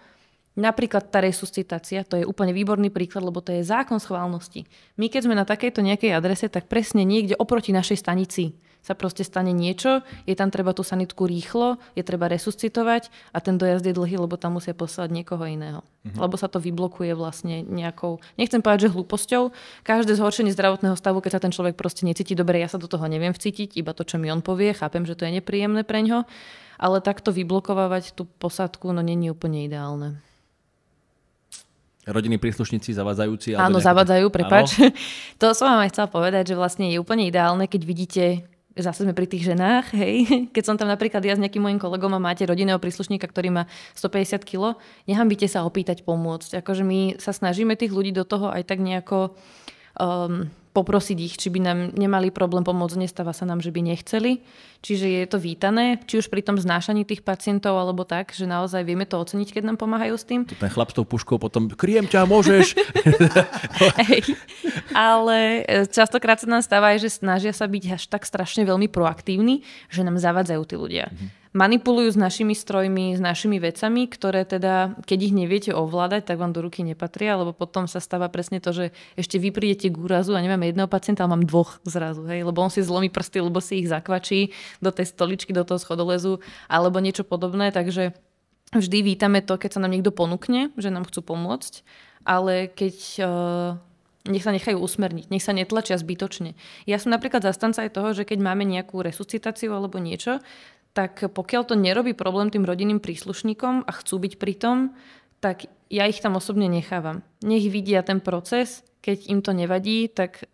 Napríklad tá resuscitácia, to je úplne výborný príklad, lebo to je zákon schválnosti. My keď sme na takejto nejakej adrese, tak presne niekde oproti našej stanici sa proste stane niečo, je tam treba tú sanitku rýchlo, je treba resuscitovať a ten dojazd je dlhý, lebo tam musia poslať niekoho iného. Mm-hmm. Lebo sa to vyblokuje vlastne nejakou, nechcem povedať, že hlúposťou. Každé zhoršenie zdravotného stavu, keď sa ten človek proste necíti dobre, ja sa do toho neviem vcítiť, iba to, čo mi on povie, chápem, že to je nepríjemné pre ňo, ale takto vyblokovávať tú posádku, no není úplne ideálne rodiny príslušníci zavadzajúci. Áno, nejaké... zavadzajú, prepač. Áno. To som vám aj chcela povedať, že vlastne je úplne ideálne, keď vidíte zase sme pri tých ženách, hej, keď som tam napríklad ja s nejakým mojim kolegom a máte rodinného príslušníka, ktorý má 150 kg, byte sa opýtať pomôcť. Akože my sa snažíme tých ľudí do toho aj tak nejako um, poprosiť ich, či by nám nemali problém pomôcť, nestáva sa nám, že by nechceli. Čiže je to vítané, či už pri tom znášaní tých pacientov alebo tak, že naozaj vieme to oceniť, keď nám pomáhajú s tým. Ten chlap s tou puškou potom, kriem ťa, môžeš. Hej. Ale e, častokrát sa nám stáva aj, že snažia sa byť až tak strašne veľmi proaktívni, že nám zavadzajú tí ľudia. Mhm manipulujú s našimi strojmi, s našimi vecami, ktoré teda, keď ich neviete ovládať, tak vám do ruky nepatria, lebo potom sa stáva presne to, že ešte vy prídete k úrazu a nemám jedného pacienta, ale mám dvoch zrazu, hej, lebo on si zlomí prsty, lebo si ich zakvačí do tej stoličky, do toho schodolezu, alebo niečo podobné, takže vždy vítame to, keď sa nám niekto ponúkne, že nám chcú pomôcť, ale keď uh, nech sa nechajú usmerniť, nech sa netlačia zbytočne. Ja som napríklad zastanca aj toho, že keď máme nejakú resuscitáciu alebo niečo, tak pokiaľ to nerobí problém tým rodinným príslušníkom a chcú byť pri tom, tak ja ich tam osobne nechávam. Nech vidia ten proces, keď im to nevadí, tak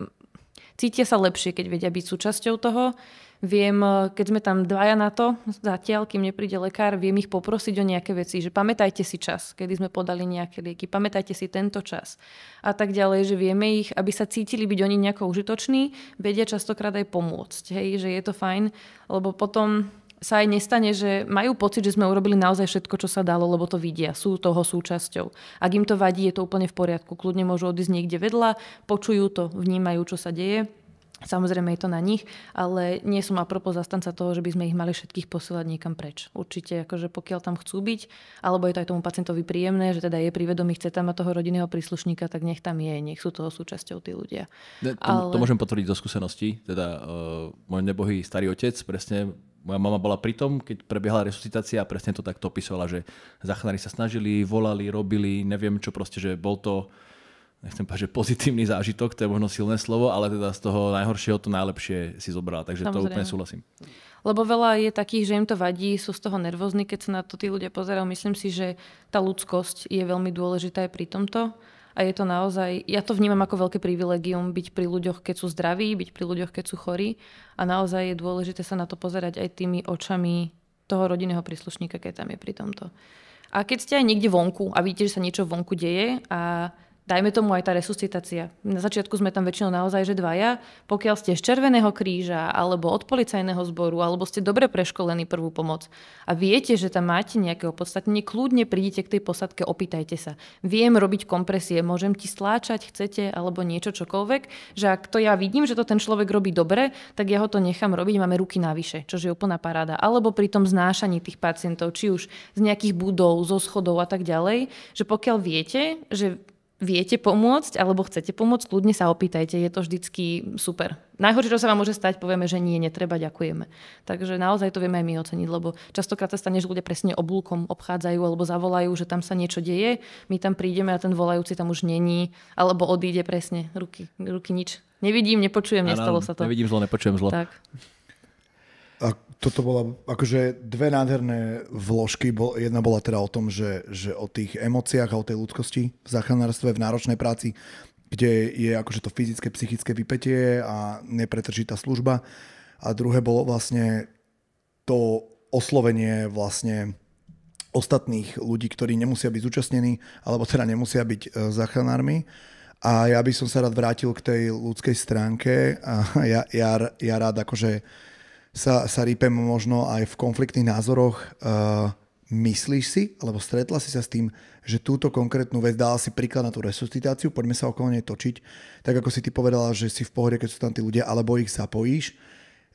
cítia sa lepšie, keď vedia byť súčasťou toho. Viem, keď sme tam dvaja na to, zatiaľ, kým nepríde lekár, viem ich poprosiť o nejaké veci, že pamätajte si čas, kedy sme podali nejaké lieky, pamätajte si tento čas a tak ďalej, že vieme ich, aby sa cítili byť oni nejako užitoční, vedia častokrát aj pomôcť, hej, že je to fajn, lebo potom sa aj nestane, že majú pocit, že sme urobili naozaj všetko, čo sa dalo, lebo to vidia, sú toho súčasťou. Ak im to vadí, je to úplne v poriadku. Kľudne môžu odísť niekde vedľa, počujú to, vnímajú, čo sa deje. Samozrejme je to na nich, ale nie som a propos zastanca toho, že by sme ich mali všetkých posielať niekam preč. Určite, akože pokiaľ tam chcú byť, alebo je to aj tomu pacientovi príjemné, že teda je privedomý chce tam mať toho rodinného príslušníka, tak nech tam je, nech sú toho súčasťou tí ľudia. Ne, to, ale... to môžem potvrdiť zo skúseností. Teda uh, môj nebohý starý otec presne moja mama bola pri tom, keď prebiehala resuscitácia a presne to takto opisovala, že zachránari sa snažili, volali, robili, neviem čo proste, že bol to nechcem povedať, že pozitívny zážitok, to je možno silné slovo, ale teda z toho najhoršieho to najlepšie si zobrala, takže Samozrejme. to úplne súhlasím. Lebo veľa je takých, že im to vadí, sú z toho nervózni, keď sa na to tí ľudia pozerajú. Myslím si, že tá ľudskosť je veľmi dôležitá aj pri tomto a je to naozaj, ja to vnímam ako veľké privilegium byť pri ľuďoch, keď sú zdraví, byť pri ľuďoch, keď sú chorí a naozaj je dôležité sa na to pozerať aj tými očami toho rodinného príslušníka, keď tam je pri tomto. A keď ste aj niekde vonku a vidíte, že sa niečo vonku deje a Dajme tomu aj tá resuscitácia. Na začiatku sme tam väčšinou naozaj, že dvaja. Pokiaľ ste z Červeného kríža, alebo od policajného zboru, alebo ste dobre preškolení prvú pomoc a viete, že tam máte nejaké opodstatnenie, kľudne prídite k tej posadke, opýtajte sa. Viem robiť kompresie, môžem ti stláčať, chcete, alebo niečo čokoľvek, že ak to ja vidím, že to ten človek robí dobre, tak ja ho to nechám robiť, máme ruky navyše, čo je úplná paráda. Alebo pri tom znášaní tých pacientov, či už z nejakých budov, zo schodov a tak ďalej, že pokiaľ viete, že viete pomôcť alebo chcete pomôcť, kľudne sa opýtajte, je to vždycky super. Najhoršie, čo sa vám môže stať, povieme, že nie, netreba, ďakujeme. Takže naozaj to vieme aj my oceniť, lebo častokrát sa stane, že ľudia presne oblúkom obchádzajú alebo zavolajú, že tam sa niečo deje, my tam prídeme a ten volajúci tam už není, alebo odíde presne, ruky, ruky nič. Nevidím, nepočujem, ano, nestalo sa to. Nevidím zlo, nepočujem zlo. Tak. A toto bola akože dve nádherné vložky. jedna bola teda o tom, že, že o tých emóciách a o tej ľudskosti v záchranárstve, v náročnej práci, kde je akože to fyzické, psychické vypetie a nepretržitá služba. A druhé bolo vlastne to oslovenie vlastne ostatných ľudí, ktorí nemusia byť zúčastnení, alebo teda nemusia byť e, záchranármi. A ja by som sa rád vrátil k tej ľudskej stránke. A ja, ja, ja rád akože sa, sa rýpem možno aj v konfliktných názoroch. Uh, myslíš si, alebo stretla si sa s tým, že túto konkrétnu vec dala si príklad na tú resuscitáciu, poďme sa okolo nej točiť, tak ako si ty povedala, že si v pohode, keď sú tam tí ľudia, alebo ich zapojíš.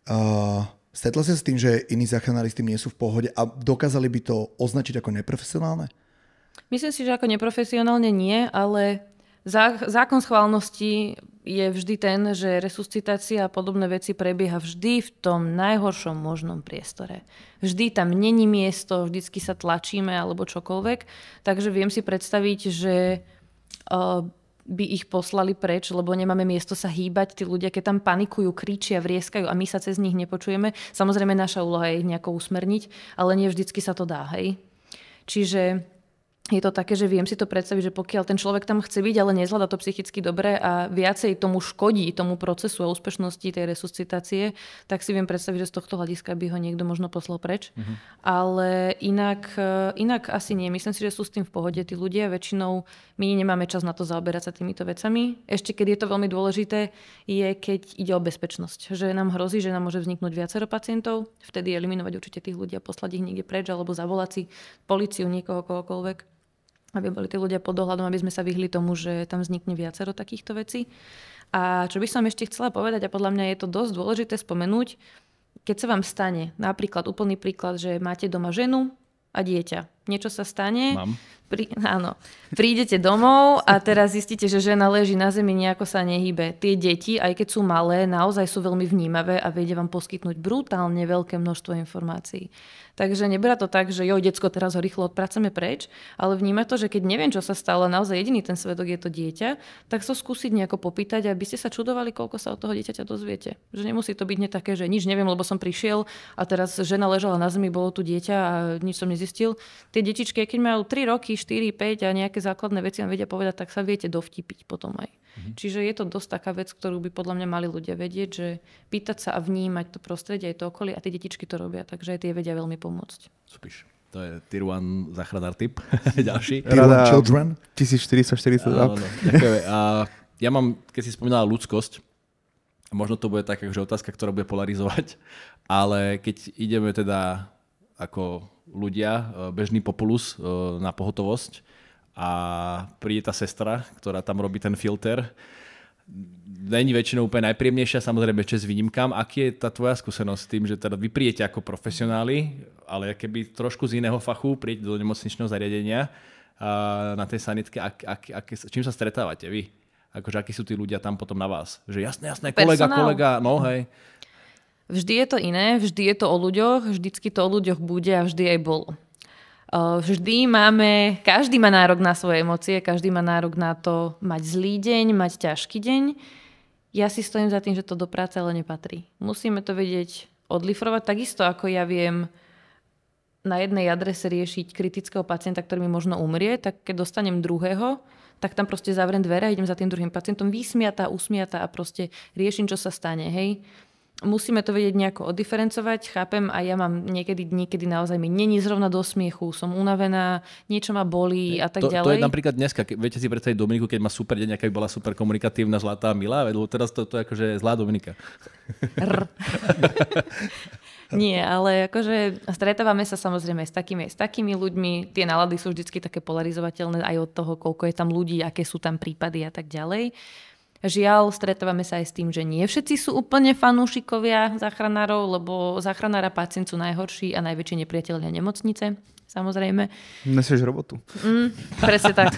Uh, stretla si sa s tým, že iní záchranári s tým nie sú v pohode a dokázali by to označiť ako neprofesionálne? Myslím si, že ako neprofesionálne nie, ale zákon schválnosti je vždy ten, že resuscitácia a podobné veci prebieha vždy v tom najhoršom možnom priestore. Vždy tam není miesto, vždycky sa tlačíme alebo čokoľvek. Takže viem si predstaviť, že e, by ich poslali preč, lebo nemáme miesto sa hýbať. Tí ľudia, keď tam panikujú, kričia, vrieskajú a my sa cez nich nepočujeme, samozrejme naša úloha je ich nejako usmerniť, ale nie vždycky sa to dá, hej. Čiže je to také, že viem si to predstaviť, že pokiaľ ten človek tam chce byť, ale nezvláda to psychicky dobre a viacej tomu škodí, tomu procesu a úspešnosti tej resuscitácie, tak si viem predstaviť, že z tohto hľadiska by ho niekto možno poslal preč. Mm-hmm. Ale inak, eh, inak asi nie. Myslím si, že sú s tým v pohode tí ľudia. Väčšinou my nemáme čas na to zaoberať sa týmito vecami. Ešte keď je to veľmi dôležité, je keď ide o bezpečnosť. Že nám hrozí, že nám môže vzniknúť viacero pacientov. Vtedy eliminovať určite tých ľudí a poslať ich niekde preč alebo zavolať si policiu, niekoho, kohokoľvek aby boli tí ľudia pod dohľadom, aby sme sa vyhli tomu, že tam vznikne viacero takýchto vecí. A čo by som ešte chcela povedať, a podľa mňa je to dosť dôležité spomenúť, keď sa vám stane napríklad úplný príklad, že máte doma ženu a dieťa niečo sa stane. Mám. Pri, áno. Prídete domov a teraz zistíte, že žena leží na zemi, nejako sa nehybe. Tie deti, aj keď sú malé, naozaj sú veľmi vnímavé a vedia vám poskytnúť brutálne veľké množstvo informácií. Takže neberá to tak, že jo, decko, teraz ho rýchlo odpracujeme preč, ale vníma to, že keď neviem, čo sa stalo, naozaj jediný ten svedok je to dieťa, tak sa so skúsiť nejako popýtať, aby ste sa čudovali, koľko sa od toho dieťaťa dozviete. Že nemusí to byť ne také, že nič neviem, lebo som prišiel a teraz žena ležala na zemi, bolo tu dieťa a nič som nezistil tie detičky, keď majú 3 roky, 4, 5 a nejaké základné veci vám vedia povedať, tak sa viete dovtipiť potom aj. Mm-hmm. Čiže je to dosť taká vec, ktorú by podľa mňa mali ľudia vedieť, že pýtať sa a vnímať to prostredie aj to okolie a tie detičky to robia, takže aj tie vedia veľmi pomôcť. Spíš. To je Tier 1 záchranár typ. Ďalší. 1 Children. 1440 Áno, A ja mám, keď si spomínala ľudskosť, možno to bude taká že otázka, ktorá bude polarizovať, ale keď ideme teda ako ľudia, e, bežný populus e, na pohotovosť a príde tá sestra, ktorá tam robí ten filter. Není väčšinou úplne najpríjemnejšia, samozrejme čes výnimkám. Aký je tá tvoja skúsenosť s tým, že teda vy príjete ako profesionáli, ale keby trošku z iného fachu, príjete do nemocničného zariadenia na tej sanitke, ak, ak, ak, čím sa stretávate vy? Akože akí sú tí ľudia tam potom na vás? Že jasné, jasné, kolega, Personál. kolega, no hej. Vždy je to iné, vždy je to o ľuďoch, vždycky to o ľuďoch bude a vždy aj bolo. Vždy máme, každý má nárok na svoje emócie, každý má nárok na to mať zlý deň, mať ťažký deň. Ja si stojím za tým, že to do práce ale nepatrí. Musíme to vedieť odlifrovať takisto, ako ja viem na jednej adrese riešiť kritického pacienta, ktorý mi možno umrie, tak keď dostanem druhého, tak tam proste zavriem dvere a idem za tým druhým pacientom vysmiatá, usmiatá a proste riešim, čo sa stane, hej musíme to vedieť nejako oddiferencovať. Chápem a ja mám niekedy niekedy naozaj mi není zrovna do smiechu, som unavená, niečo ma bolí a tak to, ďalej. To je napríklad dneska, ke, viete si predstaviť Dominiku, keď má super deň, aká by bola super komunikatívna, zlatá, milá, lebo teraz to, to je akože zlá Dominika. Nie, ale akože stretávame sa samozrejme s takými, s takými ľuďmi. Tie nálady sú vždy také polarizovateľné aj od toho, koľko je tam ľudí, aké sú tam prípady a tak ďalej. Žiaľ, stretávame sa aj s tým, že nie všetci sú úplne fanúšikovia záchranárov, lebo záchranára pacient sú najhorší a najväčší nepriateľia nemocnice, samozrejme. Nesieš robotu. Mm, presne tak.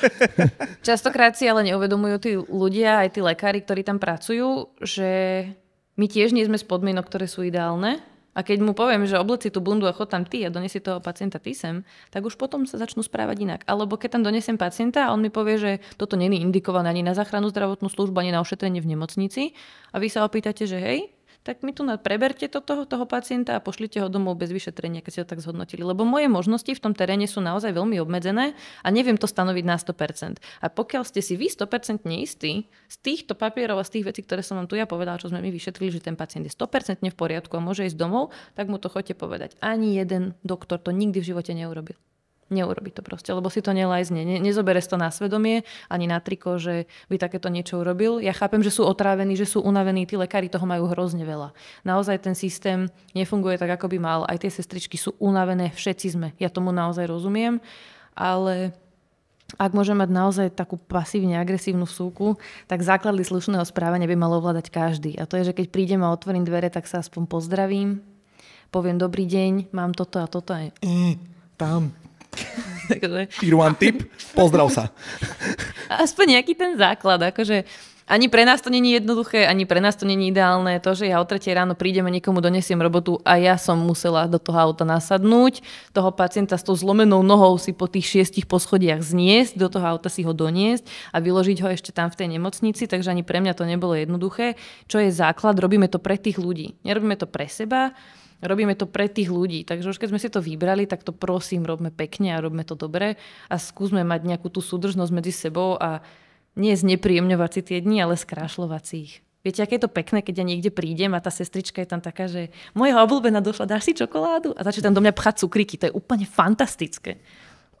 Častokrát si ale neuvedomujú tí ľudia, aj tí lekári, ktorí tam pracujú, že my tiež nie sme z podmienok, ktoré sú ideálne a keď mu poviem, že obleci tú bundu a chod tam ty a donesi toho pacienta ty sem, tak už potom sa začnú správať inak. Alebo keď tam donesem pacienta a on mi povie, že toto není indikované ani na záchranu zdravotnú službu, ani na ošetrenie v nemocnici a vy sa opýtate, že hej, tak mi tu na, preberte to toho, toho pacienta a pošlite ho domov bez vyšetrenia, keď ste ho tak zhodnotili. Lebo moje možnosti v tom teréne sú naozaj veľmi obmedzené a neviem to stanoviť na 100%. A pokiaľ ste si vy 100% neistí, z týchto papierov a z tých vecí, ktoré som vám tu ja povedala, čo sme my vyšetrili, že ten pacient je 100% v poriadku a môže ísť domov, tak mu to chodte povedať. Ani jeden doktor to nikdy v živote neurobil. Neurobi to proste, lebo si to nelajzne. Ne, nezobere to na svedomie ani na triko, že by takéto niečo urobil. Ja chápem, že sú otrávení, že sú unavení, tí lekári toho majú hrozne veľa. Naozaj ten systém nefunguje tak, ako by mal. Aj tie sestričky sú unavené, všetci sme. Ja tomu naozaj rozumiem, ale ak môže mať naozaj takú pasívne agresívnu súku, tak základy slušného správania by mal ovládať každý. A to je, že keď prídem a otvorím dvere, tak sa aspoň pozdravím, poviem dobrý deň, mám toto a toto aj. E, tam, Takže... Irwan tip, pozdrav sa. Aspoň nejaký ten základ, akože ani pre nás to není jednoduché, ani pre nás to není ideálne. To, že ja o 3 ráno prídem a niekomu donesiem robotu a ja som musela do toho auta nasadnúť, toho pacienta s tou zlomenou nohou si po tých šiestich poschodiach zniesť, do toho auta si ho doniesť a vyložiť ho ešte tam v tej nemocnici, takže ani pre mňa to nebolo jednoduché. Čo je základ, robíme to pre tých ľudí. Nerobíme to pre seba, Robíme to pre tých ľudí, takže už keď sme si to vybrali, tak to prosím, robme pekne a robme to dobre a skúsme mať nejakú tú súdržnosť medzi sebou a nie znepríjemňovať si tie dni, ale skrášľovať si ich. Viete, aké je to pekné, keď ja niekde prídem a tá sestrička je tam taká, že moja obľúbená došla, dáš si čokoládu? A začne tam do mňa pchať cukriky. To je úplne fantastické.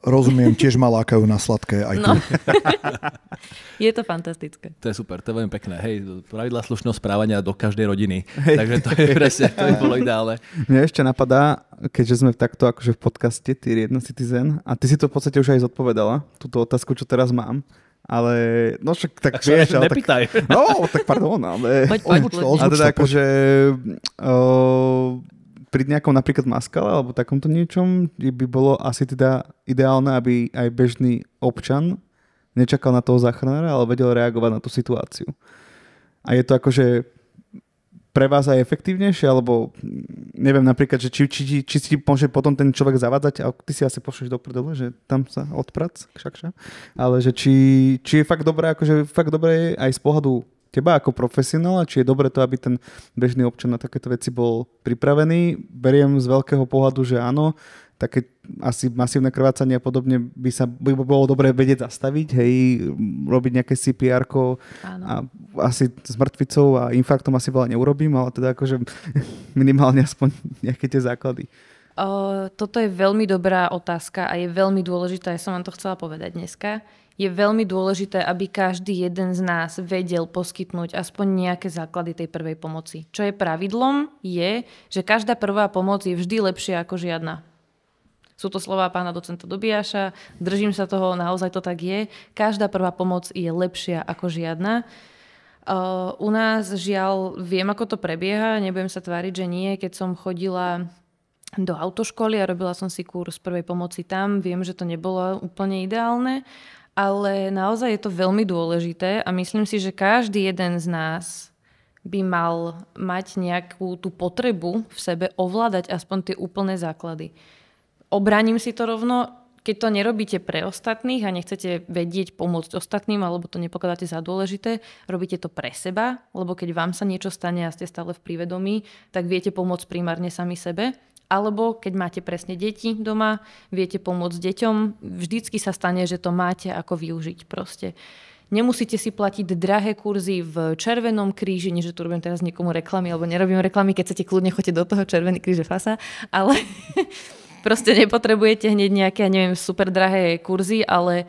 Rozumiem, tiež ma lákajú na sladké aj tu. No. je to fantastické. To je super, to je veľmi pekné. Hej, pravidla slušného správania do každej rodiny. Hej. Takže to je presne, to je bolo ideálne. Mne ešte napadá, keďže sme takto akože v podcaste Tier 1 Citizen a ty si to v podstate už aj zodpovedala, túto otázku, čo teraz mám. Ale, no však tak Ak vieš, ale nepýtaj. tak, no, tak pardon, ale poď, poď, ozvuč to, ozvuč a teda akože, uh, pri nejakom napríklad maskale alebo takomto niečom by bolo asi teda ideálne, aby aj bežný občan nečakal na toho záchranára, ale vedel reagovať na tú situáciu. A je to akože pre vás aj efektívnejšie, alebo neviem napríklad, že či, či, či, či si môže potom ten človek zavádzať, a ty si asi pošleš do prdele, že tam sa odprac, kšakša, ale že či, či je fakt dobré, akože fakt dobré aj z pohľadu teba ako profesionála, či je dobre to, aby ten bežný občan na takéto veci bol pripravený. Beriem z veľkého pohľadu, že áno, také asi masívne krvácanie a podobne by sa by bolo dobre vedieť zastaviť, hej, robiť nejaké cpr a asi s mŕtvicou a infarktom asi veľa neurobím, ale teda akože minimálne aspoň nejaké tie základy. O, toto je veľmi dobrá otázka a je veľmi dôležitá, ja som vám to chcela povedať dneska je veľmi dôležité, aby každý jeden z nás vedel poskytnúť aspoň nejaké základy tej prvej pomoci. Čo je pravidlom, je, že každá prvá pomoc je vždy lepšia ako žiadna. Sú to slova pána docenta Dobiaša, držím sa toho, naozaj to tak je. Každá prvá pomoc je lepšia ako žiadna. Uh, u nás žiaľ viem, ako to prebieha, nebudem sa tváriť, že nie. Keď som chodila do autoškoly a robila som si kurz prvej pomoci tam, viem, že to nebolo úplne ideálne, ale naozaj je to veľmi dôležité a myslím si, že každý jeden z nás by mal mať nejakú tú potrebu v sebe ovládať aspoň tie úplné základy. Obraním si to rovno, keď to nerobíte pre ostatných a nechcete vedieť pomôcť ostatným alebo to nepokladáte za dôležité, robíte to pre seba, lebo keď vám sa niečo stane a ste stále v prívedomí, tak viete pomôcť primárne sami sebe alebo keď máte presne deti doma, viete pomôcť deťom, vždycky sa stane, že to máte ako využiť proste. Nemusíte si platiť drahé kurzy v Červenom kríži, nie že tu robím teraz niekomu reklamy, alebo nerobím reklamy, keď chcete kľudne chodite do toho Červený kríž je fasa, ale proste nepotrebujete hneď nejaké, neviem, super drahé kurzy, ale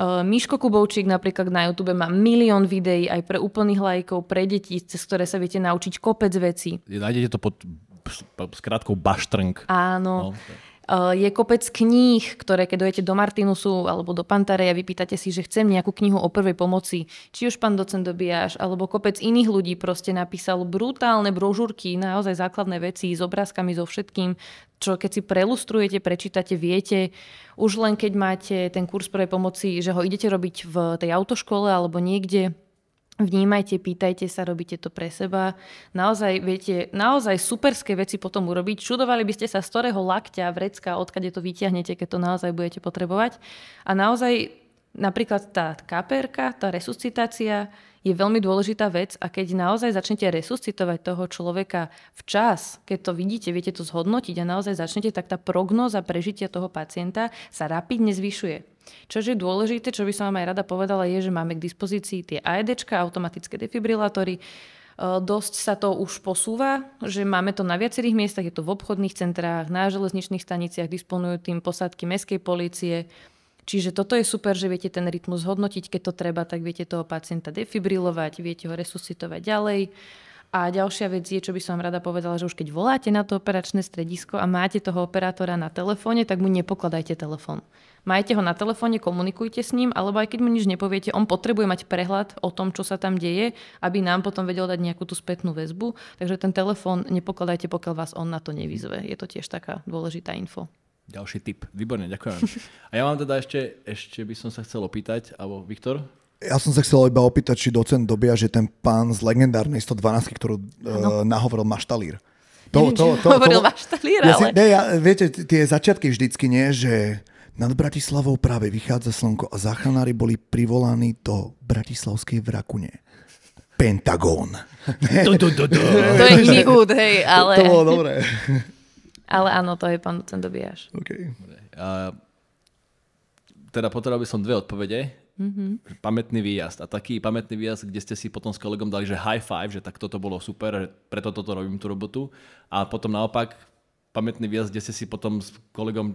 uh, Miško Kubovčík napríklad na YouTube má milión videí aj pre úplných lajkov, pre detí, cez ktoré sa viete naučiť kopec vecí. Nájdete to pod skrátkou Baštrnk. Áno. No, e, je kopec kníh, ktoré keď dojete do Martinusu alebo do a vypýtate si, že chcem nejakú knihu o prvej pomoci. Či už pán docent Dobiaš, alebo kopec iných ľudí proste napísal brutálne brožúrky, naozaj základné veci s obrázkami, so všetkým, čo keď si prelustrujete, prečítate, viete, už len keď máte ten kurz prvej pomoci, že ho idete robiť v tej autoškole alebo niekde, Vnímajte, pýtajte sa, robíte to pre seba. Naozaj, viete, naozaj superské veci potom urobiť. Čudovali by ste sa, z ktorého lakťa, vrecka, odkade to vyťahnete, keď to naozaj budete potrebovať. A naozaj Napríklad tá kaperka, tá resuscitácia je veľmi dôležitá vec a keď naozaj začnete resuscitovať toho človeka včas, keď to vidíte, viete to zhodnotiť a naozaj začnete, tak tá prognóza prežitia toho pacienta sa rapidne zvyšuje. Čo je dôležité, čo by som vám aj rada povedala, je, že máme k dispozícii tie AED, automatické defibrilátory, e, Dosť sa to už posúva, že máme to na viacerých miestach, je to v obchodných centrách, na železničných staniciach, disponujú tým posádky mestskej policie, Čiže toto je super, že viete ten rytmus hodnotiť, keď to treba, tak viete toho pacienta defibrilovať, viete ho resuscitovať ďalej. A ďalšia vec je, čo by som vám rada povedala, že už keď voláte na to operačné stredisko a máte toho operátora na telefóne, tak mu nepokladajte telefón. Majte ho na telefóne, komunikujte s ním, alebo aj keď mu nič nepoviete, on potrebuje mať prehľad o tom, čo sa tam deje, aby nám potom vedel dať nejakú tú spätnú väzbu. Takže ten telefón nepokladajte, pokiaľ vás on na to nevyzve. Je to tiež taká dôležitá info ďalší tip. Výborne, ďakujem. A ja vám teda ešte, ešte by som sa chcel opýtať, alebo Viktor, ja som sa chcel iba opýtať, či docent dobia, že ten pán z legendárnej 112, ktorú no. uh, nahovoril Maštalír. To, Neviem, to, to, to, hovoril to, Maštalír, ja ale... Si, ne, ja, viete, tie začiatky vždycky nie, že nad Bratislavou práve vychádza slnko a záchranári boli privolaní do bratislavskej vrakune. Pentagón. to, to, to, to. to je iný hud, hej, ale... To, to bolo dobré. Ale áno, to je pán docent Dobijaš. Okay. A, teda potreboval by som dve odpovede. Mm-hmm. Pamätný výjazd. A taký pamätný výjazd, kde ste si potom s kolegom dali, že high five, že tak toto bolo super, že preto toto robím tú robotu. A potom naopak pamätný výjazd, kde ste si potom s kolegom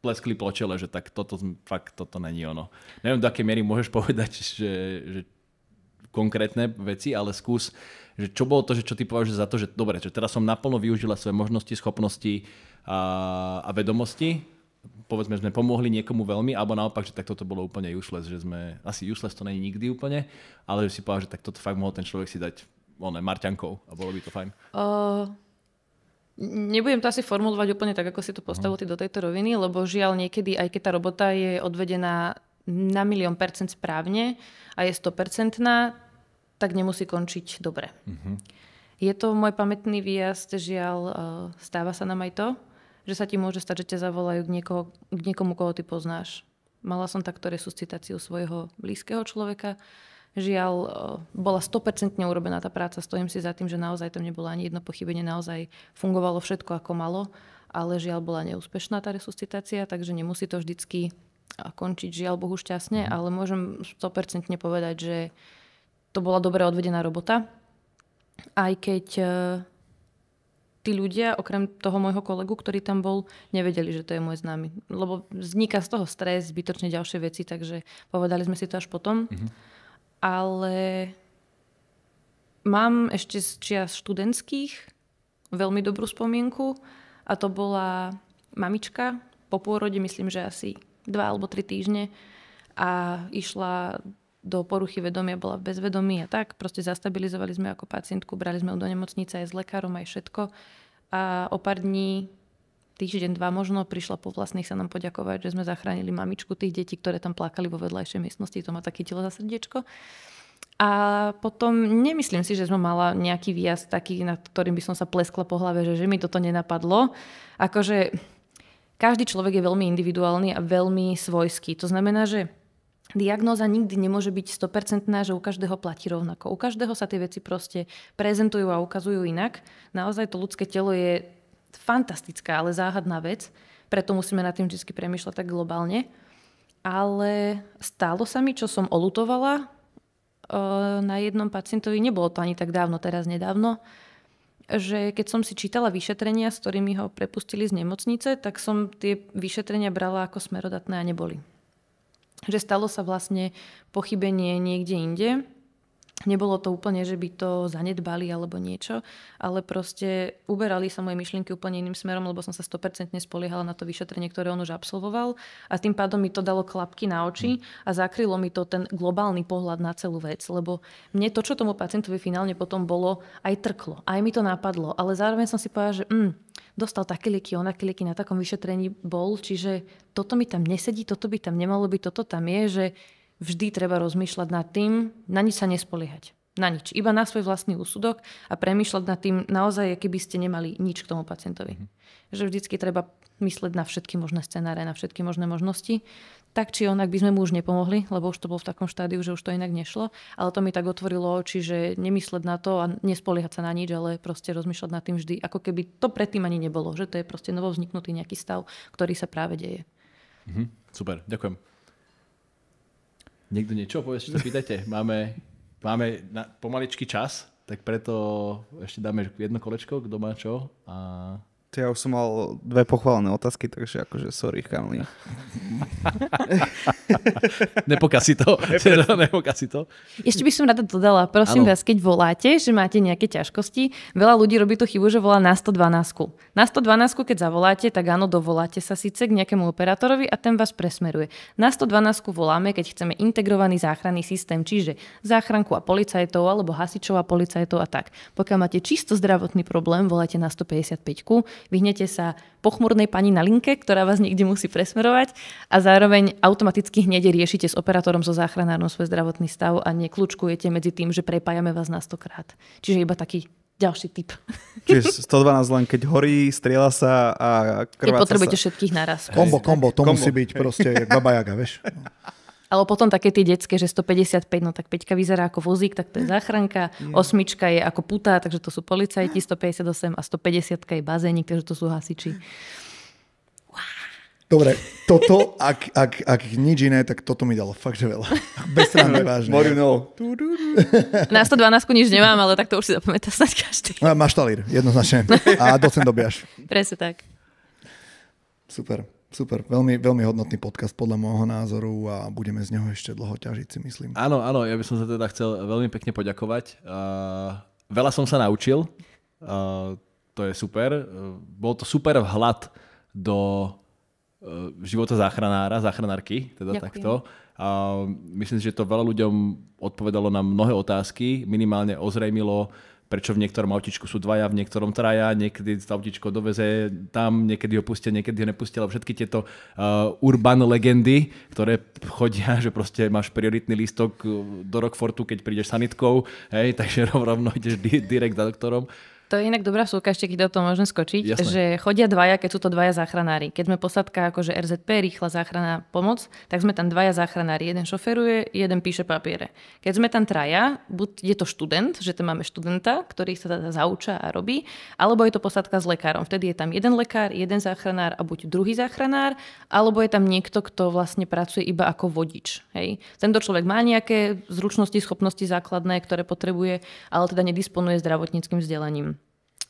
pleskli po čele, že tak toto, fakt toto není ono. Neviem, do akej miery môžeš povedať, že, že konkrétne veci, ale skús že čo bolo to, že čo ty považuješ za to, že dobre, že teraz som naplno využila svoje možnosti, schopnosti a, a vedomosti, povedzme, že sme pomohli niekomu veľmi, alebo naopak, že tak toto bolo úplne useless, že sme, asi useless to není nikdy úplne, ale že si povedal, že tak toto fakt mohol ten človek si dať oné, marťankou a bolo by to fajn. Uh, nebudem to asi formulovať úplne tak, ako si to postavil uh-huh. ty do tejto roviny, lebo žiaľ niekedy, aj keď tá robota je odvedená na milión percent správne a je 100 tak nemusí končiť dobre. Mm-hmm. Je to môj pamätný výjazd, žiaľ, e, stáva sa nám aj to, že sa ti môže stať, že ťa zavolajú k, niekoho, k niekomu, koho ty poznáš. Mala som takto resuscitáciu svojho blízkeho človeka. Žiaľ, e, bola 100% urobená tá práca, stojím si za tým, že naozaj tam nebolo ani jedno pochybenie, naozaj fungovalo všetko ako malo, ale žiaľ bola neúspešná tá resuscitácia, takže nemusí to vždycky končiť žiaľ Bohu šťastne, mhm. ale môžem 100% povedať, že to bola dobre odvedená robota. Aj keď e, tí ľudia, okrem toho môjho kolegu, ktorý tam bol, nevedeli, že to je môj známy. Lebo vzniká z toho stres, zbytočne ďalšie veci, takže povedali sme si to až potom. Mm-hmm. Ale mám ešte z čias študentských veľmi dobrú spomienku a to bola mamička po pôrode, myslím, že asi dva alebo tri týždne a išla do poruchy vedomia bola v bezvedomí a tak. Proste zastabilizovali sme ako pacientku, brali sme ju do nemocnice aj s lekárom, aj všetko. A o pár dní, týždeň, dva možno, prišla po vlastných sa nám poďakovať, že sme zachránili mamičku tých detí, ktoré tam plakali vo vedľajšej miestnosti. To ma tak telo za srdiečko. A potom nemyslím si, že som mala nejaký výjazd taký, nad ktorým by som sa pleskla po hlave, že, že mi toto nenapadlo. Akože každý človek je veľmi individuálny a veľmi svojský. To znamená, že diagnóza nikdy nemôže byť 100%, že u každého platí rovnako. U každého sa tie veci proste prezentujú a ukazujú inak. Naozaj to ľudské telo je fantastická, ale záhadná vec, preto musíme nad tým vždy premyšľať tak globálne. Ale stalo sa mi, čo som olutovala e, na jednom pacientovi, nebolo to ani tak dávno, teraz nedávno, že keď som si čítala vyšetrenia, s ktorými ho prepustili z nemocnice, tak som tie vyšetrenia brala ako smerodatné a neboli že stalo sa vlastne pochybenie niekde inde. Nebolo to úplne, že by to zanedbali alebo niečo, ale proste uberali sa moje myšlienky úplne iným smerom, lebo som sa 100% spoliehala na to vyšetrenie, ktoré on už absolvoval a tým pádom mi to dalo klapky na oči a zakrylo mi to ten globálny pohľad na celú vec, lebo mne to, čo tomu pacientovi finálne potom bolo, aj trklo, aj mi to napadlo, ale zároveň som si povedala, že mm, dostal také lieky, onaké lieky, na takom vyšetrení bol, čiže toto mi tam nesedí, toto by tam nemalo byť, toto tam je, že vždy treba rozmýšľať nad tým, na nič sa nespoliehať. Na nič. Iba na svoj vlastný úsudok a premýšľať nad tým naozaj, keby ste nemali nič k tomu pacientovi. Mm. Že vždycky treba mysleť na všetky možné scenáre, na všetky možné možnosti tak či onak by sme mu už nepomohli, lebo už to bol v takom štádiu, že už to inak nešlo. Ale to mi tak otvorilo oči, že nemysleť na to a nespoliehať sa na nič, ale proste rozmýšľať nad tým vždy, ako keby to predtým ani nebolo, že to je proste novovzniknutý nejaký stav, ktorý sa práve deje. Mhm, super, ďakujem. Niekto niečo povie, čo sa pýtate? Máme, máme na, pomaličky čas, tak preto ešte dáme jedno kolečko, kto má čo a ja už som mal dve pochválené otázky, takže akože sorry, Kamli. nepoká si to. nepoká si to. Ešte by som rada dodala, prosím ano. vás, keď voláte, že máte nejaké ťažkosti, veľa ľudí robí to chybu, že volá na 112. Na 112, keď zavoláte, tak áno, dovoláte sa síce k nejakému operátorovi a ten vás presmeruje. Na 112 voláme, keď chceme integrovaný záchranný systém, čiže záchranku a policajtov alebo hasičov a policajtov a tak. Pokiaľ máte čisto zdravotný problém, voláte na 155 vyhnete sa pochmurnej pani na linke, ktorá vás niekde musí presmerovať a zároveň automaticky hneď riešite s operátorom so záchranárom svoj zdravotný stav a nekľúčkujete medzi tým, že prepájame vás na stokrát. Čiže iba taký ďalší typ. Čiže 112 len keď horí, strieľa sa a krváca sa. potrebujete všetkých naraz. Kombo, kombo, to kombo. musí byť proste Baba Jaga, vieš. Ale potom také tie detské, že 155, no tak 5 vyzerá ako vozík, tak to je záchranka, osmička je ako putá, takže to sú policajti, 158 a 150 je bazénik, takže to sú hasiči. Dobre, toto, ak, ak, ak nič iné, tak toto mi dalo fakt, že veľa. Bez srandy vážne. no. Na 112 nič nemám, ale tak to už si zapamätá snáď každý. No, máš talír, jednoznačne. A docen dobiaš. Presne tak. Super. Super, veľmi, veľmi hodnotný podcast podľa môjho názoru a budeme z neho ešte dlho ťažiť si myslím. Áno, áno, ja by som sa teda chcel veľmi pekne poďakovať. Uh, veľa som sa naučil, uh, to je super. Uh, bol to super vhľad do uh, života záchranára, záchranárky, teda Ďakujem. takto. Uh, myslím že to veľa ľuďom odpovedalo na mnohé otázky, minimálne ozrejmilo uh, prečo v niektorom autičku sú dvaja, v niektorom traja, niekedy to autičko doveze tam, niekedy ho pustia, niekedy ho nepustia, ale všetky tieto uh, urban legendy, ktoré chodia, že proste máš prioritný lístok uh, do Rockfortu, keď prídeš sanitkou, hej, takže rovno ideš di- direkt za doktorom. To je inak dobrá súka, ešte keď do toho môžem skočiť, Jasné. že chodia dvaja, keď sú to dvaja záchranári. Keď sme posadka akože RZP, rýchla záchranná pomoc, tak sme tam dvaja záchranári. Jeden šoferuje, jeden píše papiere. Keď sme tam traja, buď je to študent, že tam máme študenta, ktorý sa teda zaúča a robí, alebo je to posadka s lekárom. Vtedy je tam jeden lekár, jeden záchranár a buď druhý záchranár, alebo je tam niekto, kto vlastne pracuje iba ako vodič. Hej. Tento človek má nejaké zručnosti, schopnosti základné, ktoré potrebuje, ale teda nedisponuje zdravotníckým vzdelaním.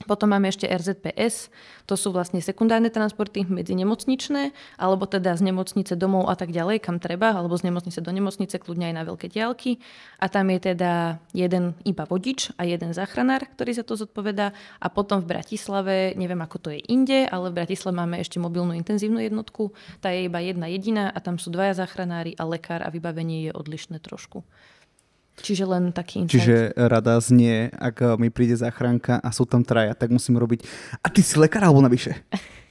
Potom máme ešte RZPS, to sú vlastne sekundárne transporty medzi nemocničné, alebo teda z nemocnice domov a tak ďalej, kam treba, alebo z nemocnice do nemocnice, kľudne aj na veľké diaľky. A tam je teda jeden iba vodič a jeden záchranár, ktorý za to zodpovedá. A potom v Bratislave, neviem ako to je inde, ale v Bratislave máme ešte mobilnú intenzívnu jednotku, tá je iba jedna jediná a tam sú dvaja záchranári a lekár a vybavenie je odlišné trošku. Čiže len taký insight. Čiže rada znie, ak eh, mi príde záchranka a sú tam traja, tak musím robiť a ty si lekár alebo navyše?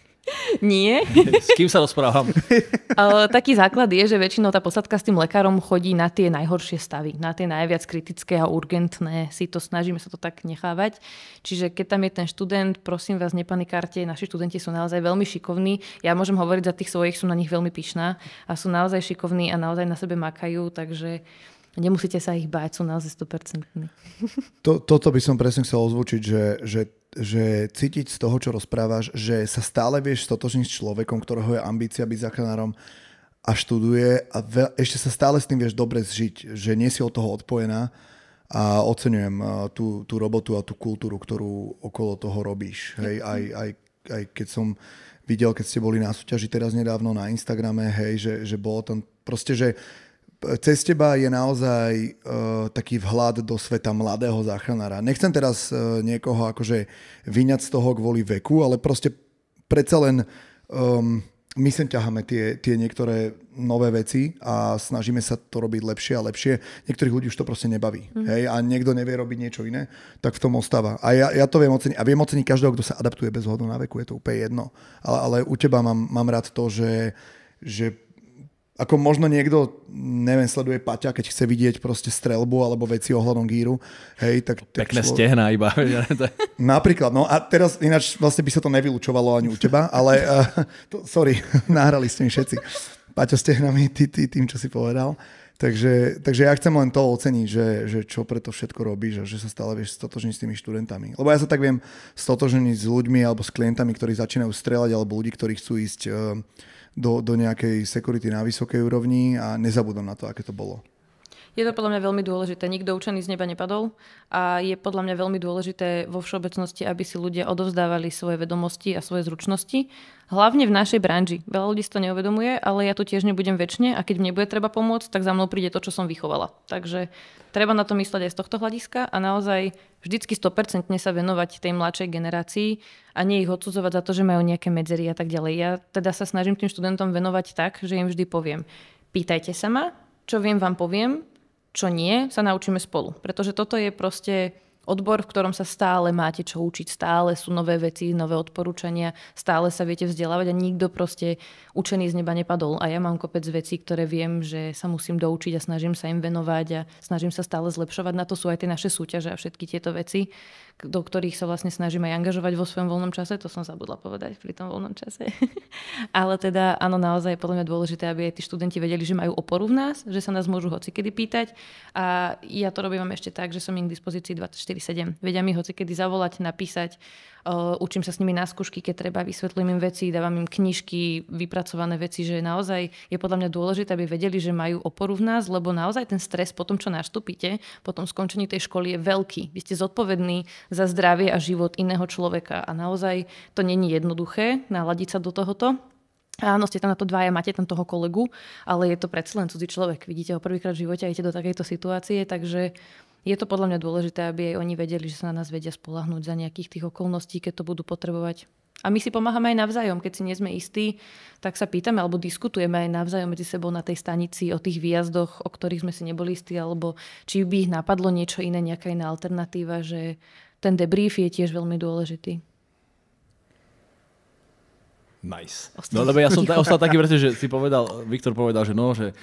Nie. S kým sa rozprávam? Ale taký základ je, že väčšinou tá posadka s tým lekárom chodí na tie najhoršie stavy, na tie najviac kritické a urgentné. Si to snažíme sa to tak nechávať. Čiže keď tam je ten študent, prosím vás, nepanikárte, naši študenti sú naozaj veľmi šikovní. Ja môžem hovoriť za tých svojich, sú na nich veľmi pyšná a sú naozaj šikovní a naozaj na sebe makajú, takže Nemusíte sa ich báť, sú naozaj 100%. To, toto by som presne chcel ozvučiť, že, že že cítiť z toho, čo rozprávaš, že sa stále vieš stotožniť s človekom, ktorého je ambícia byť záchranárom a študuje a ve, ešte sa stále s tým vieš dobre zžiť, že nie si od toho odpojená a oceňujem tú, tú robotu a tú kultúru, ktorú okolo toho robíš. Hej, aj, aj, aj keď som videl, keď ste boli na súťaži teraz nedávno na Instagrame, hej, že, že bolo tam proste, že cez teba je naozaj uh, taký vhľad do sveta mladého záchranára. Nechcem teraz uh, niekoho akože vyňať z toho kvôli veku, ale proste predsa len um, my sem ťaháme tie, tie niektoré nové veci a snažíme sa to robiť lepšie a lepšie. Niektorých ľudí už to proste nebaví. Mm. Hej? A niekto nevie robiť niečo iné, tak v tom ostáva. A ja, ja to viem oceniť. A viem oceniť každého, kto sa adaptuje bez hodu na veku. Je to úplne jedno. Ale, ale u teba mám, mám rád to, že, že ako možno niekto, neviem, sleduje Paťa, keď chce vidieť proste strelbu alebo veci ohľadom gíru. Hej, tak, tak Pekné človek... stehná iba. Napríklad, no a teraz ináč vlastne by sa to nevylučovalo ani u teba, ale uh, to, sorry, nahrali ste mi všetci. Paťo mi ty, ty tým, čo si povedal. Takže, takže ja chcem len to oceniť, že, že čo preto všetko robíš a že sa stále vieš stotožniť s tými študentami. Lebo ja sa tak viem stotožniť s ľuďmi alebo s klientami, ktorí začínajú strelať alebo ľudí, ktorí chcú ísť eh, do, do nejakej security na vysokej úrovni a nezabudom na to, aké to bolo. Je to podľa mňa veľmi dôležité. Nikto učený z neba nepadol a je podľa mňa veľmi dôležité vo všeobecnosti, aby si ľudia odovzdávali svoje vedomosti a svoje zručnosti. Hlavne v našej branži. Veľa ľudí si to neuvedomuje, ale ja tu tiež nebudem väčšine a keď mne bude treba pomôcť, tak za mnou príde to, čo som vychovala. Takže treba na to mysleť aj z tohto hľadiska a naozaj vždycky 100% sa venovať tej mladšej generácii a nie ich odsudzovať za to, že majú nejaké medzery a tak ďalej. Ja teda sa snažím tým študentom venovať tak, že im vždy poviem, pýtajte sa ma, čo viem, vám poviem, čo nie, sa naučíme spolu. Pretože toto je proste odbor, v ktorom sa stále máte čo učiť, stále sú nové veci, nové odporúčania, stále sa viete vzdelávať a nikto proste učený z neba nepadol. A ja mám kopec vecí, ktoré viem, že sa musím doučiť a snažím sa im venovať a snažím sa stále zlepšovať. Na to sú aj tie naše súťaže a všetky tieto veci, do ktorých sa vlastne snažíme aj angažovať vo svojom voľnom čase, to som zabudla povedať pri tom voľnom čase. Ale teda áno, naozaj je podľa mňa dôležité, aby aj tí študenti vedeli, že majú oporu v nás, že sa nás môžu hocikedy pýtať a ja to robím ešte tak, že som im k dispozícii 24-7. Vedia mi hocikedy zavolať, napísať, Eh, učím sa s nimi na skúšky, keď treba, vysvetlím im veci, dávam im knižky, vypracované veci, že naozaj je podľa mňa dôležité, aby vedeli, že majú oporu v nás, lebo naozaj ten stres po tom, čo nastúpite, po tom skončení tej školy je veľký. Vy ste zodpovední za zdravie a život iného človeka a naozaj to není jednoduché naladiť sa do tohoto. Áno, ste tam na to dvaja, máte tam toho kolegu, ale je to predsa len cudzí človek. Vidíte ho prvýkrát v živote a idete do takejto situácie, takže je to podľa mňa dôležité, aby aj oni vedeli, že sa na nás vedia spolahnúť za nejakých tých okolností, keď to budú potrebovať. A my si pomáhame aj navzájom. Keď si nie sme istí, tak sa pýtame alebo diskutujeme aj navzájom medzi sebou na tej stanici o tých výjazdoch, o ktorých sme si neboli istí, alebo či by ich napadlo niečo iné, nejaká iná alternatíva, že ten debrief je tiež veľmi dôležitý. Nice. no lebo ja som ta, ostal taký, že si povedal, Viktor povedal, že no, že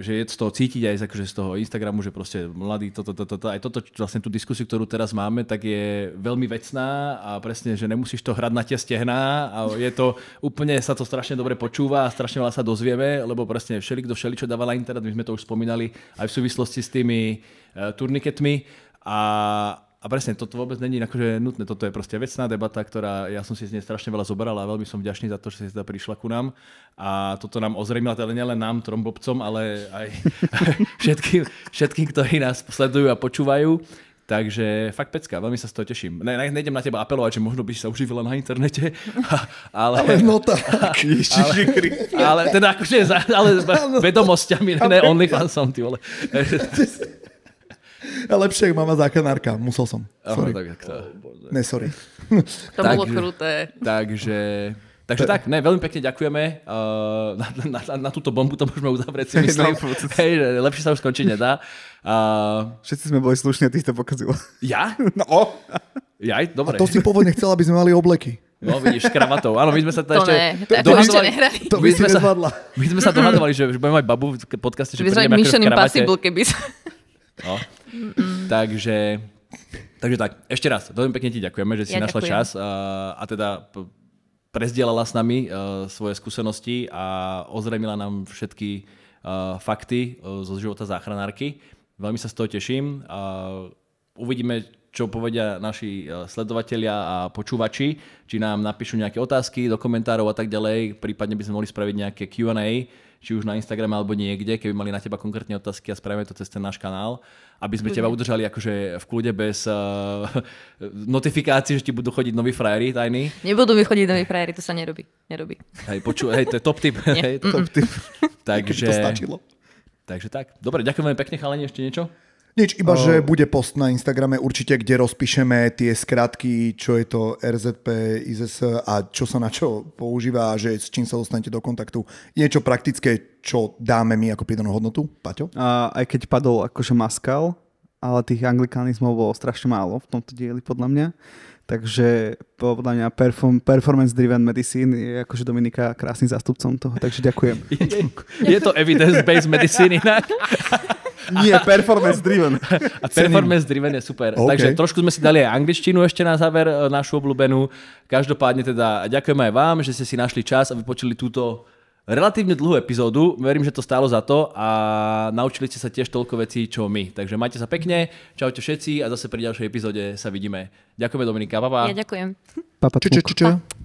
že je z toho cítiť aj akože z toho Instagramu, že proste mladý toto, toto, toto. Aj toto, vlastne tú diskusiu, ktorú teraz máme, tak je veľmi vecná a presne, že nemusíš to hrať na tie stehná a je to úplne, sa to strašne dobre počúva a strašne veľa sa dozvieme, lebo presne všelikto všeličo dáva na internet, my sme to už spomínali aj v súvislosti s tými uh, turniketmi a a presne, toto vôbec není akože nutné, toto je proste vecná debata, ktorá, ja som si z nej strašne veľa zoberal a veľmi som vďačný za to, že si teda prišla ku nám a toto nám ozrejmila teda nielen nám, trombobcom, ale aj všetkým, všetkým, ktorí nás sledujú a počúvajú. Takže fakt pecka, veľmi sa z toho teším. Ne, ne, nejdem na teba apelovať, že možno by si sa uživila na internete, ale... Ale no tak, ale, ale, teda akože, ale vedomosťami, ne, ne OnlyFansom, ty vole. Lepšie, ako mama záchranárka. Musel som. Sorry. Oh, tak, tak to... oh, ne, sorry. To tak, bolo kruté. Takže... Takže tak, ne, veľmi pekne ďakujeme. Uh, na, na, na, na túto bombu to môžeme uzavrieť, si myslím. no, Hej, lepšie sa už skončiť nedá. Uh, Všetci sme boli slušní a ty to pokazil. Ja? No. Ja? Jaj, dobre. A to si pôvodne chcel, aby sme mali obleky. No vidíš, s kravatou. Áno, my sme sa teda to ešte... Ne, to, ešte nehrali. To by si sme my sme sa dohadovali, že, že budeme mať babu v podcaste, že, prídeme akože v kravate. Impossible, keby sa... No, Takže, takže tak, ešte raz, veľmi pekne ti ďakujeme, že si ja našla ďakujem. čas a, a teda prezdielala s nami uh, svoje skúsenosti a ozremila nám všetky uh, fakty uh, zo života záchranárky. Veľmi sa z toho teším. Uh, uvidíme, čo povedia naši sledovatelia a počúvači, či nám napíšu nejaké otázky do komentárov a tak ďalej, prípadne by sme mohli spraviť nejaké Q&A či už na Instagram alebo niekde, keby mali na teba konkrétne otázky a spravíme to cez ten náš kanál, aby sme teba udržali akože v kľude bez uh, notifikácií, že ti budú chodiť noví frajery tajní. Nebudú mi chodiť noví frajery, to sa nerobí. nerobí. Hej, poču, hej, to je top tip. hej, top tip. Takže, to stačilo. Takže tak. Dobre, ďakujem veľmi pekne, chalani, ešte niečo? Nič, iba uh, že bude post na Instagrame určite, kde rozpíšeme tie skratky, čo je to RZP, IZS a čo sa na čo používa a že s čím sa dostanete do kontaktu. Niečo praktické, čo dáme my ako pridanú hodnotu, Paťo? Uh, aj keď padol akože maskal, ale tých anglikanizmov bolo strašne málo v tomto dieli podľa mňa. Takže podľa mňa perform, performance driven medicine je akože Dominika krásnym zástupcom toho, takže ďakujem. Je, je to evidence-based medicine inak. Nie, performance driven. A performance driven je super. Okay. Takže trošku sme si dali aj angličtinu ešte na záver, e, našu obľúbenú. Každopádne teda ďakujem aj vám, že ste si našli čas a vypočuli túto relatívne dlhú epizódu. Verím, že to stálo za to a naučili ste sa tiež toľko vecí, čo my. Takže majte sa pekne, čaute všetci a zase pri ďalšej epizóde sa vidíme. Ďakujeme Dominika, papa. Ja ďakujem. pa, ču, ču, ču, ču. Pa.